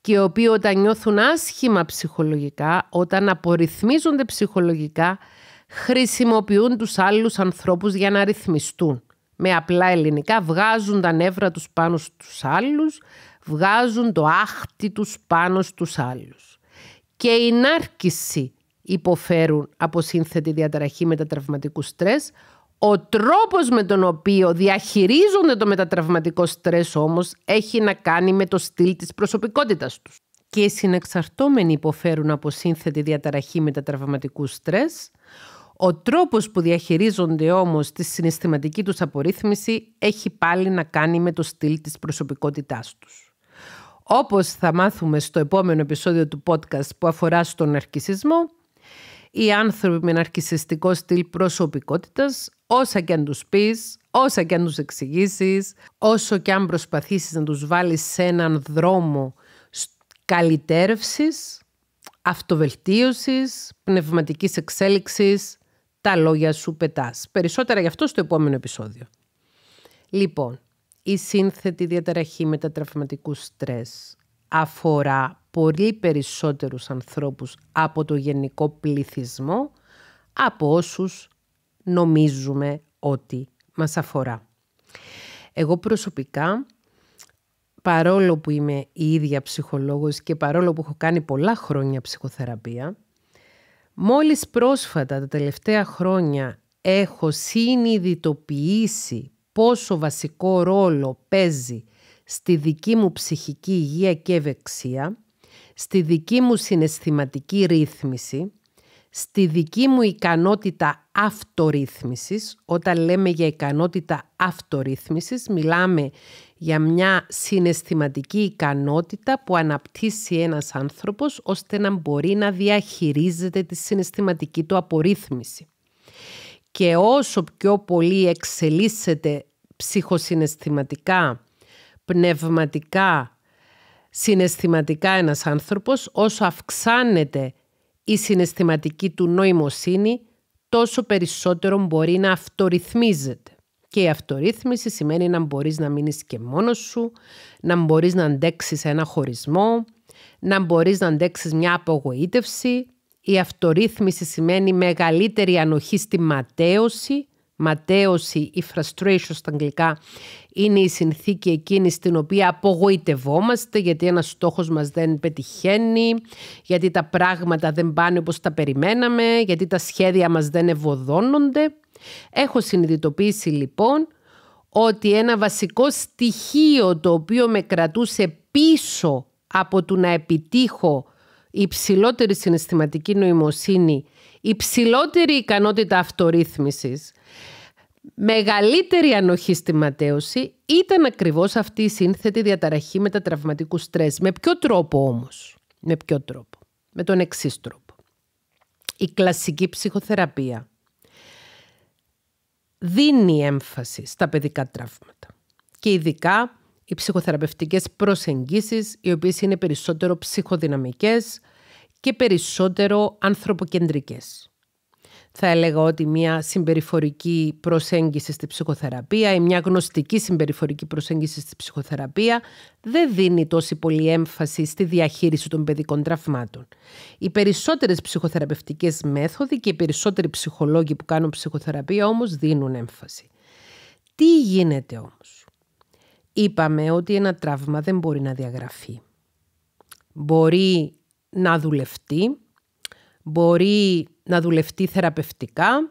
και οι οποίοι όταν νιώθουν άσχημα ψυχολογικά, όταν απορριθμίζονται ψυχολογικά, χρησιμοποιούν τους άλλους ανθρώπους για να ρυθμιστούν. Με απλά ελληνικά βγάζουν τα νεύρα τους πάνω στους άλλους, βγάζουν το άχτι τους πάνω στους άλλους και η νάρκηση υποφέρουν από σύνθετη διαταραχή μετατραυματικού στρες. Ο τρόπος με τον οποίο διαχειρίζονται το μετατραυματικό στρες όμως έχει να κάνει με το στυλ της προσωπικότητας τους. Και οι συνεξαρτώμενοι υποφέρουν από σύνθετη διαταραχή μετατραυματικού στρες. Ο τρόπος που διαχειρίζονται όμως τη συναισθηματική τους απορρίθμιση έχει πάλι να κάνει με το στυλ της προσωπικότητάς τους όπως θα μάθουμε στο επόμενο επεισόδιο του podcast που αφορά στον αρκισισμό, οι άνθρωποι με ναρκισιστικό στυλ προσωπικότητας, όσα και αν τους πεις, όσα και αν τους εξηγήσεις, όσο και αν προσπαθήσεις να τους βάλεις σε έναν δρόμο καλυτέρευσης, αυτοβελτίωσης, πνευματικής εξέλιξης, τα λόγια σου πετάς. Περισσότερα γι' αυτό στο επόμενο επεισόδιο. Λοιπόν, η σύνθετη διαταραχή μετατραυματικού στρες αφορά πολύ περισσότερους ανθρώπους από το γενικό πληθυσμό από όσους νομίζουμε ότι μας αφορά. Εγώ προσωπικά, παρόλο που είμαι η ίδια ψυχολόγος και παρόλο που έχω κάνει πολλά χρόνια ψυχοθεραπεία, μόλις πρόσφατα τα τελευταία χρόνια έχω συνειδητοποιήσει πόσο βασικό ρόλο παίζει στη δική μου ψυχική υγεία και ευεξία, στη δική μου συναισθηματική ρύθμιση, στη δική μου ικανότητα αυτορύθμισης. Όταν λέμε για ικανότητα αυτορύθμισης, μιλάμε για μια συναισθηματική ικανότητα που αναπτύσσει ένας άνθρωπος ώστε να μπορεί να διαχειρίζεται τη συναισθηματική του απορρίθμιση και όσο πιο πολύ εξελίσσεται ψυχοσυναισθηματικά, πνευματικά, συναισθηματικά ένας άνθρωπος, όσο αυξάνεται η συναισθηματική του νοημοσύνη, τόσο περισσότερο μπορεί να αυτορυθμίζεται. Και η αυτορύθμιση σημαίνει να μπορείς να μείνεις και μόνος σου, να μπορείς να αντέξεις ένα χωρισμό, να μπορείς να αντέξεις μια απογοήτευση, η αυτορύθμιση σημαίνει μεγαλύτερη ανοχή στη ματέωση. Ματέωση ή frustration στα αγγλικά είναι η συνθήκη εκείνη στην οποία απογοητευόμαστε γιατί ένας στόχος μας δεν πετυχαίνει, γιατί τα πράγματα δεν πάνε όπως τα περιμέναμε, γιατί τα σχέδια μας δεν ευωδώνονται. Έχω συνειδητοποιήσει λοιπόν ότι ένα βασικό στοιχείο το οποίο με κρατούσε πίσω από το να επιτύχω η υψηλότερη συναισθηματική νοημοσύνη, η υψηλότερη ικανότητα αυτορύθμισης, μεγαλύτερη ανοχή στη ματέωση ήταν ακριβώς αυτή η σύνθετη διαταραχή μετατραυματικού στρες. Με ποιο τρόπο όμως, με ποιο τρόπο, με τον εξής τρόπο. Η κλασική ψυχοθεραπεία δίνει έμφαση στα παιδικά τραύματα και ειδικά οι ψυχοθεραπευτικές προσεγγίσεις, οι οποίες είναι περισσότερο ψυχοδυναμικές και περισσότερο ανθρωποκεντρικές. Θα έλεγα ότι μια συμπεριφορική προσέγγιση στη ψυχοθεραπεία ή μια γνωστική συμπεριφορική προσέγγιση στη ψυχοθεραπεία δεν δίνει τόση πολύ έμφαση στη διαχείριση των παιδικών τραυμάτων. Οι περισσότερες ψυχοθεραπευτικές μέθοδοι και οι περισσότεροι ψυχολόγοι που κάνουν ψυχοθεραπεία όμως δίνουν έμφαση. Τι γίνεται όμως είπαμε ότι ένα τραύμα δεν μπορεί να διαγραφεί. Μπορεί να δουλευτεί, μπορεί να δουλευτεί θεραπευτικά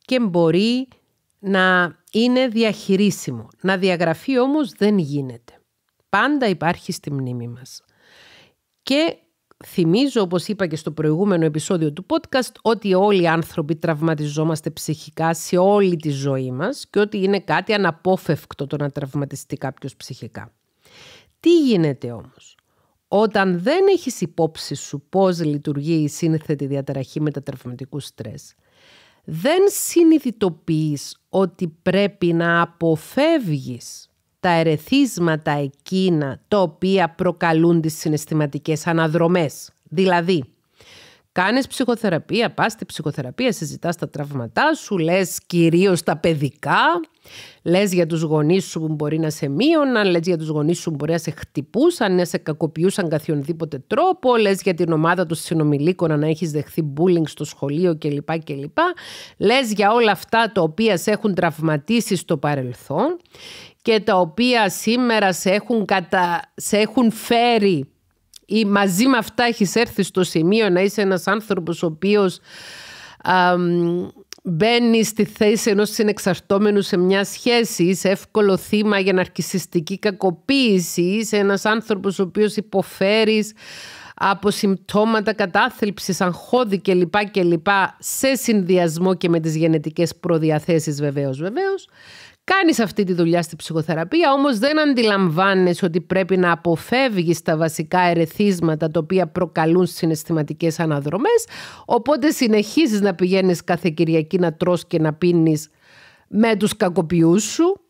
και μπορεί να είναι διαχειρίσιμο. Να διαγραφεί όμως δεν γίνεται. Πάντα υπάρχει στη μνήμη μας. Και Θυμίζω, όπως είπα και στο προηγούμενο επεισόδιο του podcast, ότι όλοι οι άνθρωποι τραυματιζόμαστε ψυχικά σε όλη τη ζωή μας και ότι είναι κάτι αναπόφευκτο το να τραυματιστεί κάποιος ψυχικά. Τι γίνεται όμως. Όταν δεν έχεις υπόψη σου πώς λειτουργεί η σύνθετη διαταραχή μετατραυματικού στρες, δεν συνειδητοποιείς ότι πρέπει να αποφεύγεις τα ερεθίσματα εκείνα τα οποία προκαλούν τις συναισθηματικές αναδρομές. Δηλαδή, κάνεις ψυχοθεραπεία, πας στη ψυχοθεραπεία, συζητάς τα τραυματά σου, λες κυρίως τα παιδικά, λες για τους γονείς σου που μπορεί να σε μείωναν, λες για τους γονείς σου που μπορεί να σε χτυπούσαν, να σε κακοποιούσαν καθιονδήποτε τρόπο, λες για την ομάδα του συνομιλίκων να έχεις δεχθεί bullying στο σχολείο κλπ. κλπ. Λες για όλα αυτά τα οποία σε έχουν τραυματίσει στο παρελθόν και τα οποία σήμερα σε έχουν, κατα... σε έχουν φέρει ή μαζί με αυτά έχεις έρθει στο σημείο να είσαι ένας άνθρωπος ο οποίος μπαίνει στη θέση ενός συνεξαρτώμενου σε μια σχέση, είσαι εύκολο θύμα για ναρκισιστική κακοποίηση, είσαι ένας άνθρωπος ο οποίος υποφέρεις από συμπτώματα κατάθλιψης, αγχώδη κλπ. κλπ. σε συνδυασμό και με τις γενετικές προδιαθέσεις βεβαίως βεβαίως Κάνεις αυτή τη δουλειά στη ψυχοθεραπεία, όμως δεν αντιλαμβάνεσαι ότι πρέπει να αποφεύγεις τα βασικά ερεθίσματα τα οποία προκαλούν συναισθηματικές αναδρομές, οπότε συνεχίζεις να πηγαίνεις κάθε Κυριακή να τρως και να πίνεις με τους κακοποιούς σου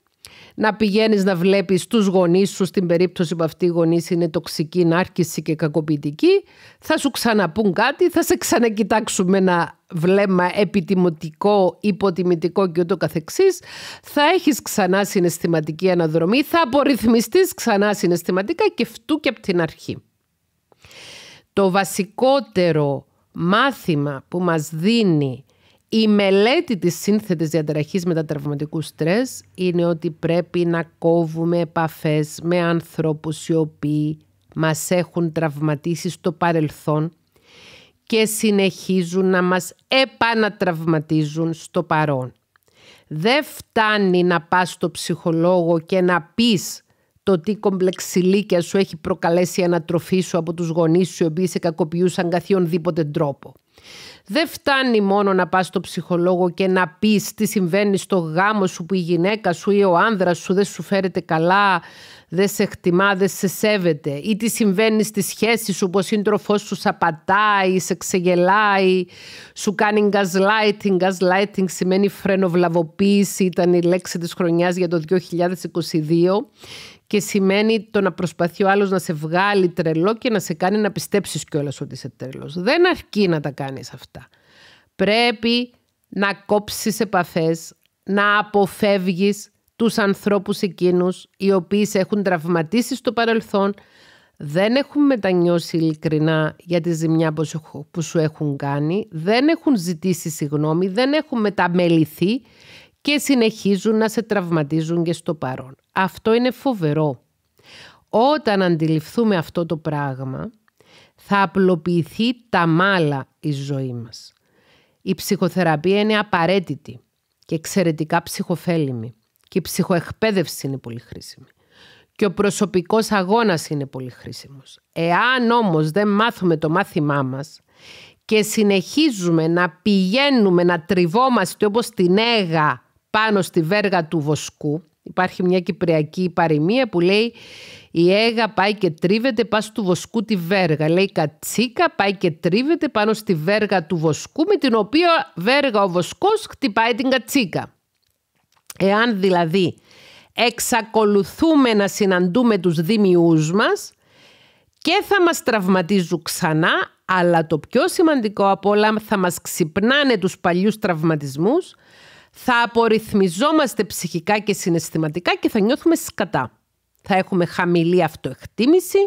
να πηγαίνεις να βλέπεις τους γονείς σου, στην περίπτωση που αυτοί οι γονείς είναι τοξικοί, νάρκηση και κακοποιητικοί, θα σου ξαναπούν κάτι, θα σε ξανακοιτάξουν με ένα βλέμμα επιτιμωτικό, υποτιμητικό και ούτω καθεξής, θα έχεις ξανά συναισθηματική αναδρομή, θα απορριθμιστείς ξανά συναισθηματικά και αυτού και από την αρχή. Το βασικότερο μάθημα που μας δίνει η μελέτη της σύνθετης διαταραχής μετατραυματικού στρες είναι ότι πρέπει να κόβουμε επαφές με ανθρώπους οι οποίοι μας έχουν τραυματίσει στο παρελθόν και συνεχίζουν να μας επανατραυματίζουν στο παρόν. Δεν φτάνει να πας στο ψυχολόγο και να πεις το τι κομπλεξιλίκια σου έχει προκαλέσει η ανατροφή σου από τους γονείς σου οι οποίοι σε κακοποιούσαν καθιονδήποτε τρόπο. Δεν φτάνει μόνο να πας στο ψυχολόγο και να πεις τι συμβαίνει στο γάμο σου που η γυναίκα σου ή ο άνδρας σου δεν σου φέρεται καλά, δεν σε χτιμά, δεν σε σέβεται ή τι συμβαίνει στη σχέση σου πως σύντροφός σου σαπατάει, σε ξεγελάει, σου κάνει gaslighting. Gaslighting σημαίνει φρενοβλαβοποίηση, ήταν η λέξη της χρονιάς για το 2022 και σημαίνει το να προσπαθεί ο άλλος να σε βγάλει τρελό και να σε κάνει να πιστέψεις κιόλας ότι είσαι τρελός. Δεν αρκεί να τα κάνεις αυτά. Πρέπει να κόψεις επαφές, να αποφεύγεις τους ανθρώπους εκείνους οι οποίοι σε έχουν τραυματίσει στο παρελθόν. Δεν έχουν μετανιώσει ειλικρινά για τη ζημιά που σου έχουν κάνει. Δεν έχουν ζητήσει συγγνώμη, δεν έχουν μεταμεληθεί και συνεχίζουν να σε τραυματίζουν και στο παρόν. Αυτό είναι φοβερό. Όταν αντιληφθούμε αυτό το πράγμα, θα απλοποιηθεί τα μάλα η ζωή μας. Η ψυχοθεραπεία είναι απαραίτητη και εξαιρετικά ψυχοφέλιμη και η ψυχοεκπαίδευση είναι πολύ χρήσιμη. Και ο προσωπικός αγώνας είναι πολύ χρήσιμος. Εάν όμως δεν μάθουμε το μάθημά μας και συνεχίζουμε να πηγαίνουμε, να τριβόμαστε όπως την έγα πάνω στη βέργα του βοσκού, Υπάρχει μια κυπριακή παροιμία που λέει «Η έγα πάει και τρίβεται πάνω του βοσκού τη βέργα». Λέει «Κατσίκα πάει και τρίβεται πάνω στη βέργα του βοσκού με την οποία βέργα ο βοσκός χτυπάει την κατσίκα». Εάν δηλαδή εξακολουθούμε να συναντούμε τους δημιούς μας και θα μας τραυματίζουν ξανά, αλλά το πιο σημαντικό από όλα θα μας ξυπνάνε τους παλιούς τραυματισμούς, θα απορριθμιζόμαστε ψυχικά και συναισθηματικά και θα νιώθουμε σκατά. Θα έχουμε χαμηλή αυτοεκτίμηση,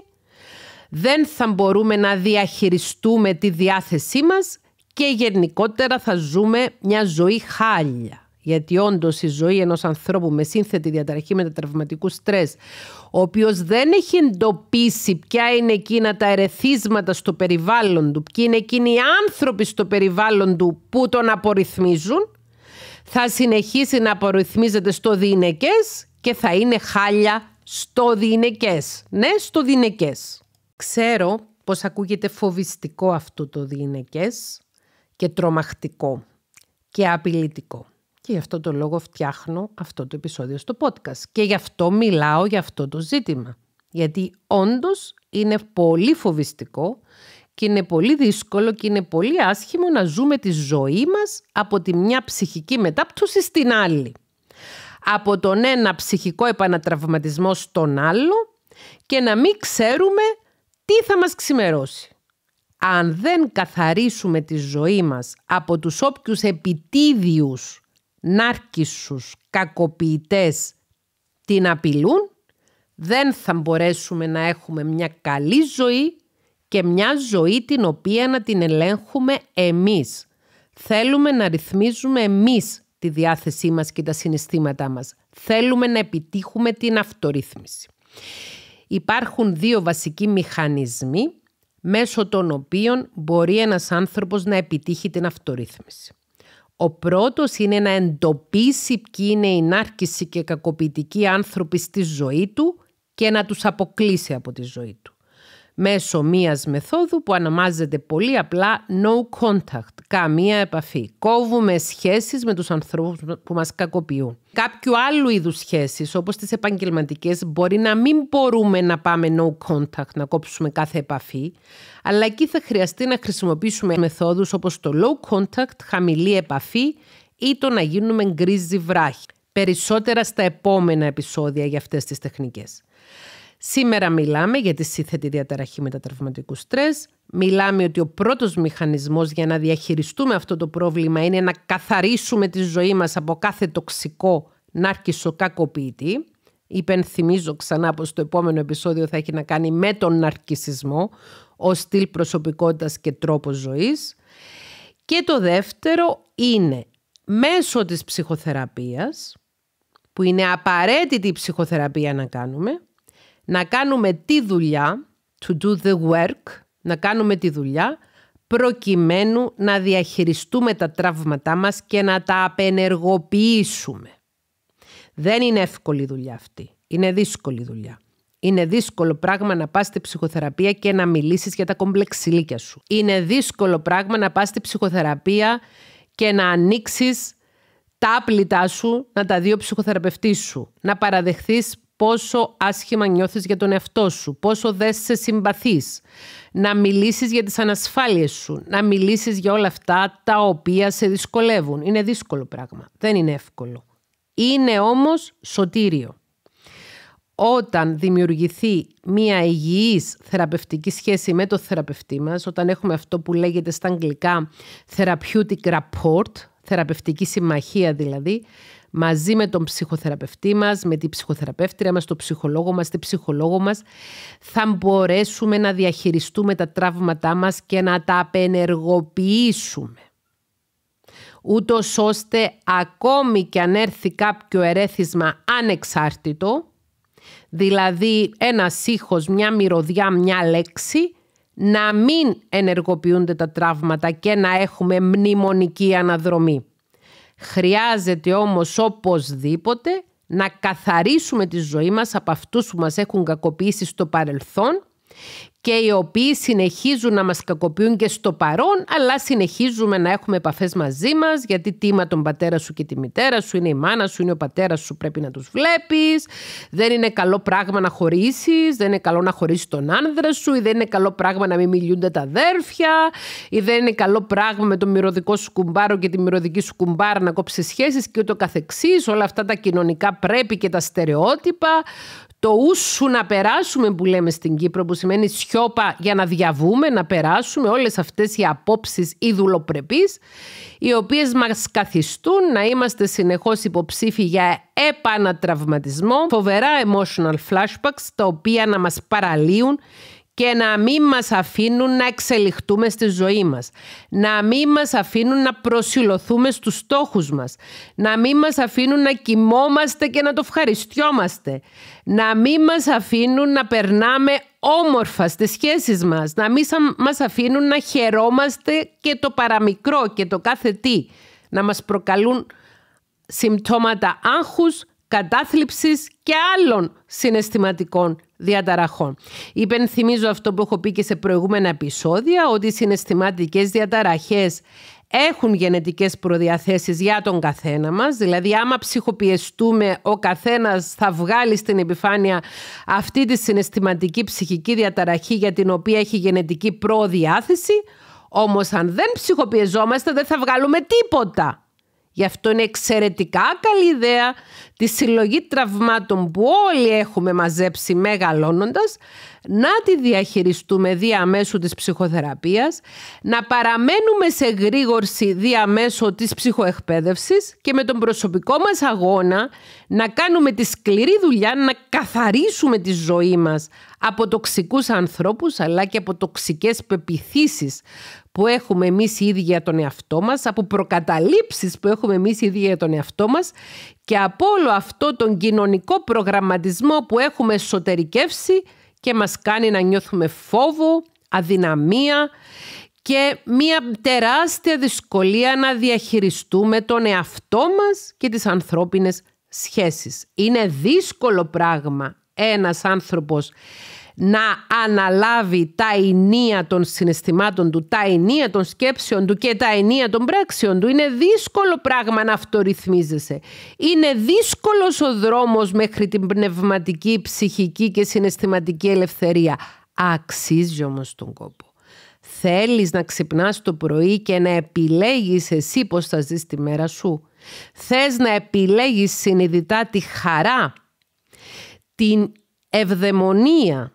δεν θα μπορούμε να διαχειριστούμε τη διάθεσή μας και γενικότερα θα ζούμε μια ζωή χάλια. Γιατί όντως η ζωή ενός ανθρώπου με σύνθετη διαταραχή μετατραυματικού στρες, ο οποίος δεν έχει εντοπίσει ποια είναι εκείνα τα ερεθίσματα στο περιβάλλον του, ποιοι είναι εκείνοι οι άνθρωποι στο περιβάλλον του που τον απορριθμίζουν, θα συνεχίσει να απορριθμίζεται στο διηνεκές και θα είναι χάλια στο διηνεκές. Ναι, στο διηνεκές. Ξέρω πως ακούγεται φοβιστικό αυτό το διηνεκές και τρομακτικό και απειλητικό. Και γι' αυτό το λόγο φτιάχνω αυτό το επεισόδιο στο podcast. Και γι' αυτό μιλάω για αυτό το ζήτημα. Γιατί όντως είναι πολύ φοβιστικό και είναι πολύ δύσκολο και είναι πολύ άσχημο να ζούμε τη ζωή μας από τη μια ψυχική μετάπτωση στην άλλη. Από τον ένα ψυχικό επανατραυματισμό στον άλλο και να μην ξέρουμε τι θα μας ξημερώσει. Αν δεν καθαρίσουμε τη ζωή μας από τους όποιους επιτίδιους, νάρκισσους, κακοποιητές την απειλούν, δεν θα μπορέσουμε να έχουμε μια καλή ζωή και μια ζωή την οποία να την ελέγχουμε εμείς. Θέλουμε να ρυθμίζουμε εμείς τη διάθεσή μας και τα συναισθήματά μας. Θέλουμε να επιτύχουμε την αυτορύθμιση. Υπάρχουν δύο βασικοί μηχανισμοί μέσω των οποίων μπορεί ένας άνθρωπος να επιτύχει την αυτορύθμιση. Ο πρώτος είναι να εντοπίσει ποιοι είναι οι νάρκηση και κακοποιητικοί άνθρωποι στη ζωή του και να τους αποκλείσει από τη ζωή του μέσω μίας μεθόδου που αναμάζεται πολύ απλά no contact, καμία επαφή. Κόβουμε σχέσεις με τους ανθρώπους που μας κακοποιούν. Κάποιου άλλου είδους σχέσεις όπως τις επαγγελματικές μπορεί να μην μπορούμε να πάμε no contact, να κόψουμε κάθε επαφή, αλλά εκεί θα χρειαστεί να χρησιμοποιήσουμε μεθόδους όπως το low contact, χαμηλή επαφή ή το να γίνουμε γκρίζι βράχη. Περισσότερα στα επόμενα επεισόδια για αυτές τις τεχνικές. Σήμερα μιλάμε για τη σύνθετη διαταραχή μετατραυματικού στρες. Μιλάμε ότι ο πρώτος μηχανισμός για να διαχειριστούμε αυτό το πρόβλημα είναι να καθαρίσουμε τη ζωή μας από κάθε τοξικό νάρκισο κακοποιητή. Υπενθυμίζω ξανά πως το επόμενο επεισόδιο θα έχει να κάνει με τον ναρκισισμό ως στυλ προσωπικότητας και τρόπος ζωής. Και το δεύτερο είναι μέσω της ψυχοθεραπείας, που είναι απαραίτητη η ψυχοθεραπεία να κάνουμε, να κάνουμε τη δουλειά, to do the work, να κάνουμε τη δουλειά, προκειμένου να διαχειριστούμε τα τραύματά μας και να τα απενεργοποιήσουμε. Δεν είναι εύκολη δουλειά αυτή. Είναι δύσκολη δουλειά. Είναι δύσκολο πράγμα να πας στη ψυχοθεραπεία και να μιλήσεις για τα κομπλεξιλίκια σου. Είναι δύσκολο πράγμα να πας στη ψυχοθεραπεία και να ανοίξεις τα άπλητά σου, να τα δει ο ψυχοθεραπευτής σου. Να παραδεχθείς πόσο άσχημα νιώθεις για τον εαυτό σου, πόσο δεν σε συμπαθείς, να μιλήσεις για τις ανασφάλειες σου, να μιλήσεις για όλα αυτά τα οποία σε δυσκολεύουν. Είναι δύσκολο πράγμα, δεν είναι εύκολο. Είναι όμως σωτήριο. Όταν δημιουργηθεί μία υγιής θεραπευτική σχέση με το θεραπευτή μας, όταν έχουμε αυτό που λέγεται στα αγγλικά therapeutic rapport, θεραπευτική συμμαχία δηλαδή, μαζί με τον ψυχοθεραπευτή μας, με την ψυχοθεραπεύτρια μας, τον ψυχολόγο μας, την ψυχολόγο μας, θα μπορέσουμε να διαχειριστούμε τα τραύματά μας και να τα απενεργοποιήσουμε. Ούτως ώστε ακόμη και αν έρθει κάποιο ερέθισμα ανεξάρτητο, δηλαδή ένα ήχος, μια μυρωδιά, μια λέξη, να μην ενεργοποιούνται τα τραύματα και να έχουμε μνημονική αναδρομή. Χρειάζεται όμως οπωσδήποτε να καθαρίσουμε τη ζωή μας από αυτούς που μας έχουν κακοποιήσει στο παρελθόν και οι οποίοι συνεχίζουν να μας κακοποιούν και στο παρόν, αλλά συνεχίζουμε να έχουμε επαφές μαζί μας, γιατί τίμα τον πατέρα σου και τη μητέρα σου, είναι η μάνα σου, είναι ο πατέρας σου, πρέπει να τους βλέπεις, δεν είναι καλό πράγμα να χωρίσεις, δεν είναι καλό να χωρίσεις τον άνδρα σου, ή δεν είναι καλό πράγμα να μην μιλούνται τα αδέρφια, ή δεν είναι καλό πράγμα με τον μυρωδικό σου κουμπάρο και τη μυρωδική σου κουμπάρα να κόψεις σχέσεις και ούτω καθεξής, όλα αυτά τα κοινωνικά πρέπει και τα στερεότυπα, το ούσου να περάσουμε που λέμε στην Κύπρο που σημαίνει σιώπα για να διαβούμε, να περάσουμε όλες αυτές οι απόψεις ή δουλοπρεπείς οι οποίες μας καθιστούν να είμαστε συνεχώς υποψήφοι για επανατραυματισμό, φοβερά emotional flashbacks τα οποία να μας παραλύουν και να μην μας αφήνουν να εξελιχτούμε στη ζωή μας, να μην μας αφήνουν να προσιλωθούμε στους στόχους μας, να μην μας αφήνουν να κοιμόμαστε και να το ευχαριστιόμαστε, να μην μας αφήνουν να περνάμε όμορφα στις σχέσεις μας, να μην μας αφήνουν να χαιρόμαστε και το παραμικρό και το κάθε τι, να μας προκαλούν συμπτώματα άγχους, κατάθλιψης και άλλων συναισθηματικών διαταραχών. Υπενθυμίζω αυτό που έχω πει και σε προηγούμενα επεισόδια, ότι οι συναισθηματικές διαταραχές έχουν γενετικές προδιαθέσεις για τον καθένα μας, δηλαδή άμα ψυχοπιεστούμε ο καθένας θα βγάλει στην επιφάνεια αυτή τη συναισθηματική ψυχική διαταραχή για την οποία έχει γενετική προδιάθεση, όμως αν δεν ψυχοπιεζόμαστε δεν θα βγάλουμε τίποτα. Γι' αυτό είναι εξαιρετικά καλή ιδέα τη συλλογή τραυμάτων που όλοι έχουμε μαζέψει μεγαλώνοντας να τη διαχειριστούμε διαμέσου της ψυχοθεραπείας, να παραμένουμε σε γρήγορση διαμέσου της ψυχοεκπαίδευσης και με τον προσωπικό μας αγώνα να κάνουμε τη σκληρή δουλειά να καθαρίσουμε τη ζωή μας από τοξικούς ανθρώπους αλλά και από τοξικές πεπιθήσεις που έχουμε εμείς οι ίδιοι για τον εαυτό μας, από προκαταλήψεις που έχουμε εμείς οι ίδιοι για τον εαυτό μας και από όλο αυτό τον κοινωνικό προγραμματισμό που έχουμε εσωτερικεύσει και μας κάνει να νιώθουμε φόβο, αδυναμία και μία τεράστια δυσκολία να διαχειριστούμε τον εαυτό μας και τις ανθρώπινες σχέσεις. Είναι δύσκολο πράγμα ένας άνθρωπος να αναλάβει τα ενία των συναισθημάτων του, τα ενία των σκέψεων του και τα ενία των πράξεων του. Είναι δύσκολο πράγμα να αυτορυθμίζεσαι. Είναι δύσκολος ο δρόμος μέχρι την πνευματική, ψυχική και συναισθηματική ελευθερία. Αξίζει όμως τον κόπο. Θέλεις να ξυπνάς το πρωί και να επιλέγεις εσύ πώς θα ζεις τη μέρα σου. Θες να επιλέγεις συνειδητά τη χαρά, την ευδαιμονία,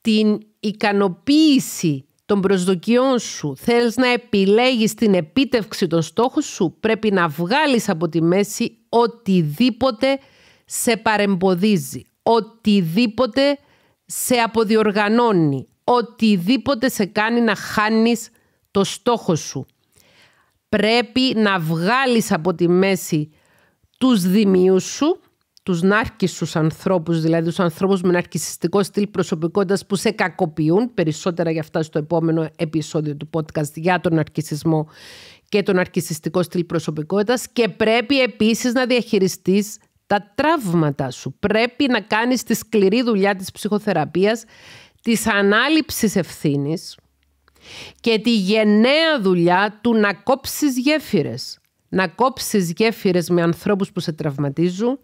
την ικανοποίηση των προσδοκιών σου, θέλεις να επιλέγεις την επίτευξη των στόχων σου, πρέπει να βγάλεις από τη μέση οτιδήποτε σε παρεμποδίζει, οτιδήποτε σε αποδιοργανώνει, οτιδήποτε σε κάνει να χάνεις το στόχο σου. Πρέπει να βγάλεις από τη μέση τους δημιούς σου τους ναρκιστού ανθρώπους, δηλαδή τους ανθρώπους με ναρκιστικό στυλ προσωπικότητας που σε κακοποιούν, περισσότερα για αυτά στο επόμενο επεισόδιο του podcast για τον ναρκισισμό και τον ναρκιστικό στυλ προσωπικότητας. και πρέπει επίσης να διαχειριστείς τα τραύματα σου. Πρέπει να κάνεις τη σκληρή δουλειά της ψυχοθεραπείας, της ανάληψης ευθύνης και τη γενναία δουλειά του να κόψεις γέφυρες. Να κόψεις γέφυρες με ανθρώπους που σε τραυματίζουν,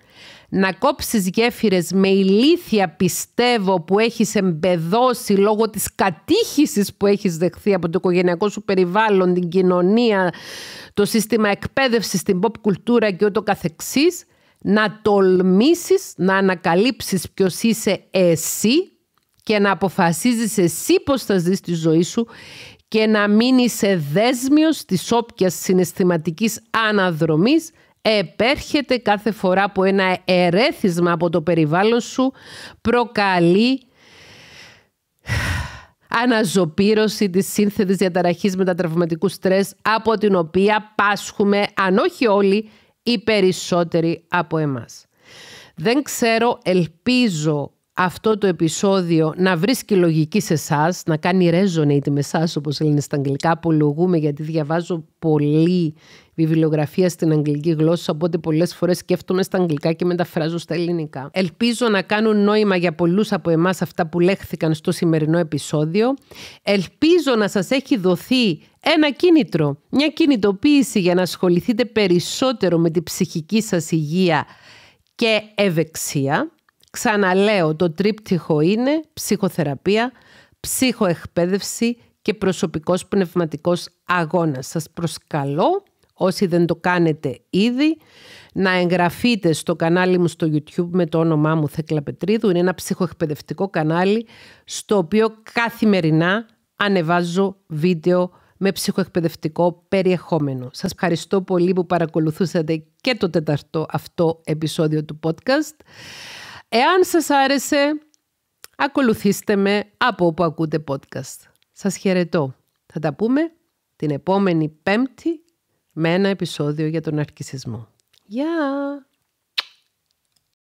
να κόψεις γέφυρες με ηλίθια πιστεύω που έχεις εμπεδώσει λόγω της κατήχησης που έχεις δεχθεί από το οικογενειακό σου περιβάλλον, την κοινωνία, το σύστημα εκπαίδευσης, την pop κουλτούρα και ούτω καθεξής, να τολμήσεις να ανακαλύψεις ποιος είσαι εσύ και να αποφασίζεις εσύ πώς θα ζεις τη ζωή σου και να μην είσαι δέσμιος της όποιας συναισθηματικής αναδρομής επέρχεται κάθε φορά που ένα ερέθισμα από το περιβάλλον σου προκαλεί αναζωπήρωση της σύνθετης διαταραχής μετατραυματικού στρες από την οποία πάσχουμε, αν όχι όλοι, οι περισσότεροι από εμάς. Δεν ξέρω, ελπίζω αυτό το επεισόδιο να βρίσκει λογική σε εσάς, να κάνει resonate με εσάς, όπως λένε στα αγγλικά, απολογούμε γιατί διαβάζω πολύ βιβλιογραφία στην αγγλική γλώσσα, οπότε πολλές φορές σκέφτομαι στα αγγλικά και μεταφράζω στα ελληνικά. Ελπίζω να κάνουν νόημα για πολλούς από εμάς αυτά που λέχθηκαν στο σημερινό επεισόδιο. Ελπίζω να σας έχει δοθεί ένα κίνητρο, μια κινητοποίηση για να ασχοληθείτε περισσότερο με την ψυχική σας υγεία και ευεξία. Ξαναλέω, το τρίπτυχο είναι ψυχοθεραπεία, ψυχοεκπαίδευση και προσωπικός πνευματικός αγώνας. Σας προσκαλώ Όσοι δεν το κάνετε ήδη, να εγγραφείτε στο κανάλι μου στο YouTube με το όνομά μου Θέκλα Πετρίδου. Είναι ένα ψυχοεκπαιδευτικό κανάλι στο οποίο καθημερινά ανεβάζω βίντεο με ψυχοεκπαιδευτικό περιεχόμενο. Σας ευχαριστώ πολύ που παρακολουθούσατε και το τέταρτο αυτό επεισόδιο του podcast. Εάν σας άρεσε, ακολουθήστε με από όπου ακούτε podcast. Σας χαιρετώ. Θα τα πούμε την επόμενη πέμπτη με ένα επεισόδιο για τον αρκισισμό. Γεια!